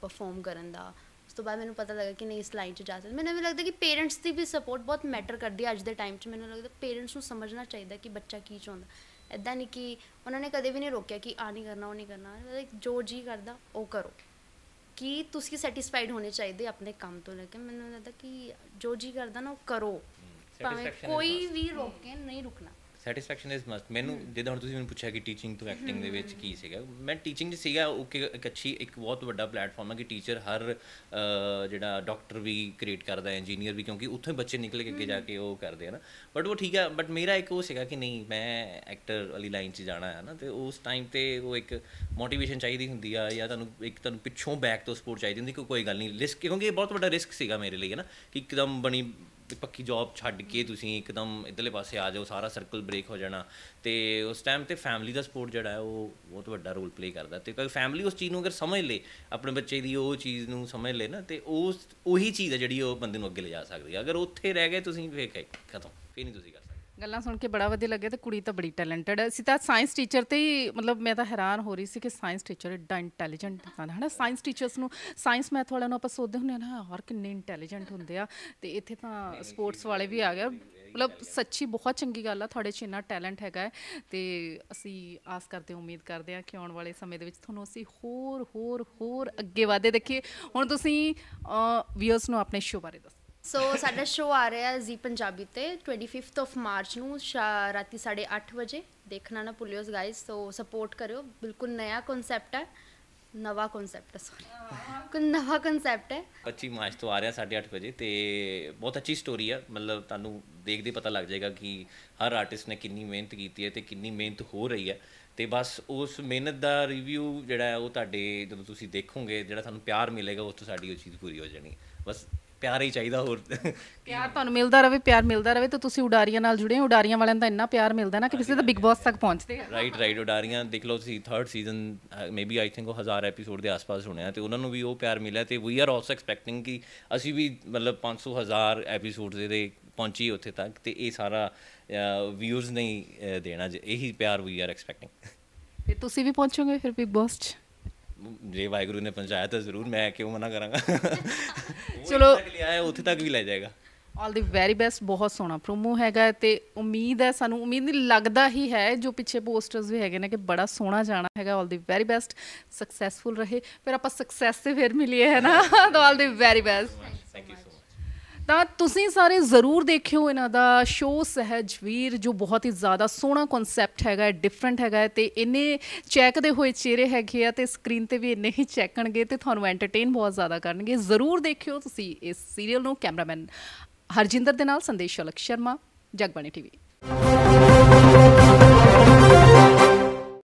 ਪਰਫਾਰਮ ਕਰਨ ਦਾ ਉਸ ਤੋਂ ਬਾਅਦ ਮੈਨੂੰ ਪਤਾ ਲੱਗਾ ਕਿ ਨਹੀਂ ਇਸ ਲਾਈਨ 'ਚ ਜਾ ਸਕਦਾ ਮੈਨੂੰ ਵੀ ਲੱਗਦਾ ਕਿ ਪੇਰੈਂਟਸ ਦੀ ਵੀ ਸਪੋਰਟ ਬਹੁਤ ਮੈਟਰ ਕਰਦੀ ਹੈ ਅੱਜ ਦੇ ਟਾਈਮ 'ਚ ਮੈਨੂੰ ਲੱਗਦਾ ਪੇਰੈਂਟਸ ਨੂੰ ਸਮਝਣਾ ਚਾਹੀਦਾ ਕਿ ਬੱਚਾ ਕੀ ਚਾਹੁੰਦਾ ਐਦਾਂ ਨਹੀਂ ਕਿ ਉਹਨਾਂ ਨੇ ਕਦੇ ਵੀ ਨਹੀਂ ਰੋਕਿਆ ਕਿ ਆ ਨਹੀਂ ਕਰਨਾ ਉਹ ਨਹੀਂ ਕਰਨਾ ਜੋ ਜੀ ਕਰਦਾ ਉਹ ਕਰੋ ਕਿ ਤੁਸੀਂ ਸੈਟੀਸਫਾਈਡ ਹੋਣੇ ਚਾਹੀਦੇ ਆਪਣੇ ਕੰਮ ਤੋਂ ਲੈ ਕੇ ਮੈਨੂੰ ਲੱਗਦਾ ਕਿ ਜੋ ਜੀ ਕਰਦਾ ਨਾ ਉਹ ਕਰੋ ਭਾਵੇਂ ਕੋਈ ਵੀ ਰੋਕੇ ਨਹੀਂ ਰੁਕਣਾ ਸੈਟੀਸਫੈਕਸ਼ਨ ਇਜ਼ ਮਸਟ ਮੈਨੂੰ ਜਦੋਂ ਹੁਣ ਤੁਸੀਂ ਮੈਨੂੰ ਪੁੱਛਿਆ ਕਿ ਟੀਚਿੰਗ ਤੋਂ ਐਕਟਿੰਗ ਦੇ ਵਿੱਚ ਕੀ ਸੀਗਾ ਮੈਂ ਟੀਚਿੰਗ 'ਚ ਸੀਗਾ ਓਕੇ ਇੱਕ ਅੱਛੀ ਇੱਕ ਬਹੁਤ ਵੱਡਾ ਪਲੇਟਫਾਰਮ ਹੈ ਕਿ ਟੀਚਰ ਹਰ ਜਿਹੜਾ ਡਾਕਟਰ ਵੀ ਕ੍ਰੀਏਟ ਕਰਦਾ ਹੈ ਇੰਜੀਨੀਅਰ ਵੀ ਕਿਉਂਕਿ ਉੱਥੇ ਬੱਚੇ ਨਿਕਲ ਕੇ ਅੱਗੇ ਜਾ ਕੇ ਉਹ ਕਰਦੇ ਆ ਨਾ ਬਟ ਉਹ ਠੀਕ ਹੈ ਬਟ ਮੇਰਾ ਇੱਕ ਉਹ ਸੀਗਾ ਕਿ ਨਹੀਂ ਮੈਂ ਐਕਟਰ ਵਾਲੀ ਲਾਈਨ 'ਚ ਜਾਣਾ ਹੈ ਨਾ ਤੇ ਉਸ ਟਾਈਮ ਤੇ ਉਹ ਇੱਕ ਮੋਟੀਵੇਸ਼ਨ ਚਾਹੀਦੀ ਹੁੰਦੀ ਆ ਜਾਂ ਤੁਹਾਨੂੰ ਇੱਕ ਤੁਹਾਨੂੰ ਪਿੱਛੋਂ ਬੈਕ ਤੋਂ ਸਪੋਰਟ ਚਾਹੀਦੀ ਹੁੰਦੀ ਕਿ ਕੋਈ ਗੱਲ ਨਹੀਂ ਰਿਸਕ ਕਿਉਂਕਿ ਇਹ ਬਹੁਤ ਵੱਡਾ ਰਿਸਕ ਸੀਗਾ ਮੇਰੇ ਲਈ ਹੈ ਨਾ ਕਿ ਇੱਕਦਮ ਬਣੀ ਪੱਕੀ ਜੌਬ ਛੱਡ ਕੇ ਤੁਸੀਂ ਇੱਕਦਮ ਇਧਰਲੇ ਪਾਸੇ ਆ ਜਾਓ ਸਾਰਾ ਸਰਕਲ ਬ੍ਰੇਕ ਹੋ ਜਾਣਾ ਤੇ ਉਸ ਟਾਈਮ ਤੇ ਫੈਮਿਲੀ ਦਾ ਸਪੋਰਟ ਜਿਹੜਾ ਹੈ ਉਹ ਬਹੁਤ ਵੱਡਾ ਰੋਲ ਪਲੇ ਕਰਦਾ ਤੇ ਕਿਉਂਕਿ ਫੈਮਿਲੀ ਉਸ ਚੀਜ਼ ਨੂੰ ਅਗਰ ਸਮਝ ਲੇ ਆਪਣੇ ਬੱਚੇ ਦੀ ਉਹ ਚੀਜ਼ ਨੂੰ ਸਮਝ ਲੇ ਨਾ ਤੇ ਉਸ ਉਹੀ ਚੀਜ਼ ਹੈ ਜਿਹੜੀ ਉਹ ਬੰਦੇ ਨੂੰ ਅੱਗੇ ਲਿਜਾ ਸਕਦੀ ਹੈ ਅਗਰ ਉੱਥੇ ਰਹਿ ਗਏ ਤੁਸੀਂ ਫੇਰ ਖਤਮ ਫੇਰ ਨਹੀਂ ਤੁਸੀਂ ਗੱਲਾਂ ਸੁਣ ਕੇ ਬੜਾ ਵਧੀਆ ਲੱਗਿਆ ਤੇ ਕੁੜੀ ਤਾਂ ਬੜੀ ਟੈਲੈਂਟਡ ਹੈ ਅਸੀਂ ਤਾਂ ਸਾਇੰਸ ਟੀਚਰ ਤੇ ਹੀ ਮਤਲਬ ਮੈਂ ਤਾਂ ਹੈਰਾਨ ਹੋ ਰਹੀ ਸੀ ਕਿ ਸਾਇੰਸ ਟੀਚਰ ਐਡਾ ਇੰਟੈਲੀਜੈਂਟ ਹਨ ਹਨਾ ਸਾਇੰਸ ਟੀਚਰਸ ਨੂੰ ਸਾਇੰਸ ਮੈਥ ਵਾਲਿਆਂ ਨੂੰ ਆਪਾਂ ਸੋਚਦੇ ਹੁੰਦੇ ਹਾਂ ਨਾ ਕਿੰਨੇ ਇੰਟੈਲੀਜੈਂਟ ਹੁੰਦੇ ਆ ਤੇ ਇੱਥੇ ਤਾਂ ਸਪੋਰਟਸ ਵਾਲੇ ਵੀ ਆ ਗਏ ਮਤਲਬ ਸੱਚੀ ਬਹੁਤ ਚੰਗੀ ਗੱਲ ਆ ਤੁਹਾਡੇ 'ਚ ਇੰਨਾ ਟੈਲੈਂਟ ਹੈਗਾ ਤੇ ਅਸੀਂ ਆਸ ਕਰਦੇ ਉਮੀਦ ਕਰਦੇ ਆ ਕਿ ਆਉਣ ਵਾਲੇ ਸਮੇਂ ਦੇ ਵਿੱਚ ਤੁਹਾਨੂੰ ਅਸੀਂ ਹੋਰ ਹੋਰ ਹੋਰ ਅੱਗੇ ਵਾਧੇ ਦੇਖੀਏ ਹੁਣ ਤੁਸੀਂ ਵੀਅਰਸ ਨੂੰ ਆਪਣੇ ਸ਼ੋਅ ਬਾਰੇ ਦੱਸੋ ਸੋ ਸਾਡਾ ਸ਼ੋਅ ਆ ਰਿਹਾ ਜੀ ਪੰਜਾਬੀ ਤੇ 25th ਆਫ ਮਾਰਚ ਨੂੰ ਰਾਤੀ 8:30 ਵਜੇ ਦੇਖਣਾ ਨਾ ਭੁੱਲਿਓ ਗਾਇਸ ਸੋ ਸਪੋਰਟ ਕਰਿਓ ਬਿਲਕੁਲ ਨਵਾਂ ਕਨਸੈਪਟ ਹੈ ਨਵਾਂ ਕਨਸੈਪਟ ਹੈ ਸੋਰੀ ਕੋਈ ਨਵਾਂ ਕਨਸੈਪਟ ਹੈ 25 ਮਾਰਚ ਤੋਂ ਆ ਰਿਹਾ 8:30 ਵਜੇ ਤੇ ਬਹੁਤ ਅੱਛੀ ਸਟੋਰੀ ਹੈ ਮਤਲਬ ਤੁਹਾਨੂੰ ਦੇਖਦੇ ਪਤਾ ਲੱਗ ਜਾਏਗਾ ਕਿ ਹਰ ਆਰਟਿਸਟ ਨੇ ਕਿੰਨੀ ਮਿਹਨਤ ਕੀਤੀ ਹੈ ਤੇ ਕਿੰਨੀ ਮਿਹਨਤ ਹੋ ਰਹੀ ਹੈ ਤੇ ਬਸ ਉਸ ਮਿਹਨਤ ਦਾ ਰਿਵਿਊ ਜਿਹੜਾ ਉਹ ਤੁਹਾਡੇ ਜਦੋਂ ਤੁਸੀਂ ਦੇਖੋਗੇ ਜਿਹੜਾ ਤੁਹਾਨੂੰ ਪਿਆਰ ਮਿਲੇਗਾ ਉਸ ਤੋਂ ਸਾਡੀ ਉਹ ਚੀਜ਼ ਪੂਰੀ ਹੋ ਜਾਣੀ ਬਸ ਪਿਆਰ ਹੀ ਚਾਹੀਦਾ ਹੋਰ ਪਿਆਰ ਤੁਹਾਨੂੰ ਮਿਲਦਾ ਰਵੇ ਪਿਆਰ ਮਿਲਦਾ ਰਵੇ ਤਾਂ ਤੁਸੀਂ ਉਡਾਰੀਆਂ ਨਾਲ ਜੁੜੇ ਹੋ ਉਡਾਰੀਆਂ ਵਾਲਿਆਂ ਦਾ ਇੰਨਾ ਪਿਆਰ ਮਿਲਦਾ ਨਾ ਕਿ ਕਿਸੇ ਦਾ ਬਿਗ ਬਾਸ ਤੱਕ ਪਹੁੰਚਦੇ ਆ ਰਾਈਟ ਰਾਈਟ ਉਡਾਰੀਆਂ ਦੇਖ ਲਓ ਤੁਸੀਂ 3rd season maybe I think ਉਹ 1000 ਐਪੀਸੋਡ ਦੇ ਆਸ-ਪਾਸ ਆ ਤੇ ਉਹਨਾਂ ਨੂੰ ਵੀ ਉਹ ਪਿਆਰ ਮਿਲਿਆ ਤੇ ਵੀ ਆਰ ਆਲਸੋ ਐਕਸਪੈਕਟਿੰਗ ਕਿ ਅਸੀਂ ਵੀ ਮਤਲਬ 500 1000 ਐਪੀਸੋਡ ਦੇ ਪਹੁੰਚੀ ਉੱਥੇ ਤੱਕ ਤੇ ਇਹ ਸਾਰਾ ਵਿਊਜ਼ ਨਹੀਂ ਦੇਣਾ ਜੇ ਇਹੀ ਪਿਆਰ ਵੀ ਆਰ ਐਕਸਪੈਕਟਿੰਗ ਤੇ ਤੁਸੀਂ ਵੀ ਪਹੁੰਚੋਗੇ ਫਿਰ ਬਿਗ ਬਾਸ 'ਚ ਜੇ ਵਾਇਗਰੂ ਨੇ ਪੰਚਾਇਤ ਤਾਂ ਜ਼ਰੂਰ ਮੈਂ ਕਿਉਂ ਮਨਾ ਕਰਾਂਗਾ ਚਲੋ ਆਇਆ ਉੱਥੇ ਤੱਕ ਵੀ ਲੈ ਜਾਏਗਾ ਆਲ ਦੀ ਵੈਰੀ ਬੈਸਟ ਬਹੁਤ ਸੋਹਣਾ ਪ੍ਰੋਮੋ ਹੈਗਾ ਤੇ ਉਮੀਦ ਹੈ ਸਾਨੂੰ ਉਮੀਦ ਨਹੀਂ ਲੱਗਦਾ ਹੀ ਹੈ ਜੋ ਪਿੱਛੇ ਪੋਸਟਰਸ ਵੀ ਹੈਗੇ ਨੇ ਕਿ ਬੜਾ ਸੋਹਣਾ ਜਾਣਾ ਹੈਗਾ all the very best successful ਰਹੇ ਫਿਰ ਆਪਾਂ ਸਕਸੈਸ ਤੇ ਫਿਰ ਮਿਲੀਏ ਹੈ ਨਾ all the very best thank you ਤਾਂ ਤੁਸੀਂ ਸਾਰੇ ਜ਼ਰੂਰ ਦੇਖਿਓ ਇਹਨਾਂ ਦਾ ਸ਼ੋਅ ਸਹਿਜ ਵੀਰ ਜੋ ਬਹੁਤ ਹੀ ਜ਼ਿਆਦਾ ਸੋਹਣਾ ਕਨਸੈਪਟ ਹੈਗਾ ਹੈ ਡਿਫਰੈਂਟ ਹੈਗਾ ਹੈ ਤੇ ਇਹਨੇ ਚੈੱਕਦੇ ਹੋਏ ਚਿਹਰੇ ਹੈਗੇ ਆ ਤੇ ਸਕਰੀਨ ਤੇ ਵੀ ਇੰਨੇ ਹੀ ਚੈੱਕਣਗੇ ਤੇ ਤੁਹਾਨੂੰ ਐਂਟਰਟੇਨ ਬਹੁਤ ਜ਼ਿਆਦਾ ਕਰਨਗੇ ਜ਼ਰੂਰ ਦੇਖਿਓ ਤੁਸੀਂ ਇਸ ਸੀਰੀਅਲ ਨੂੰ ਕੈਮਰਾਮੈਨ ਹਰਜਿੰਦਰ ਦੇ ਨਾਲ ਸੰਦੇਸ਼ ਸ਼ਲਕ ਸ਼ਰਮਾ ਜਗਬਾਣੀ ਟੀਵੀ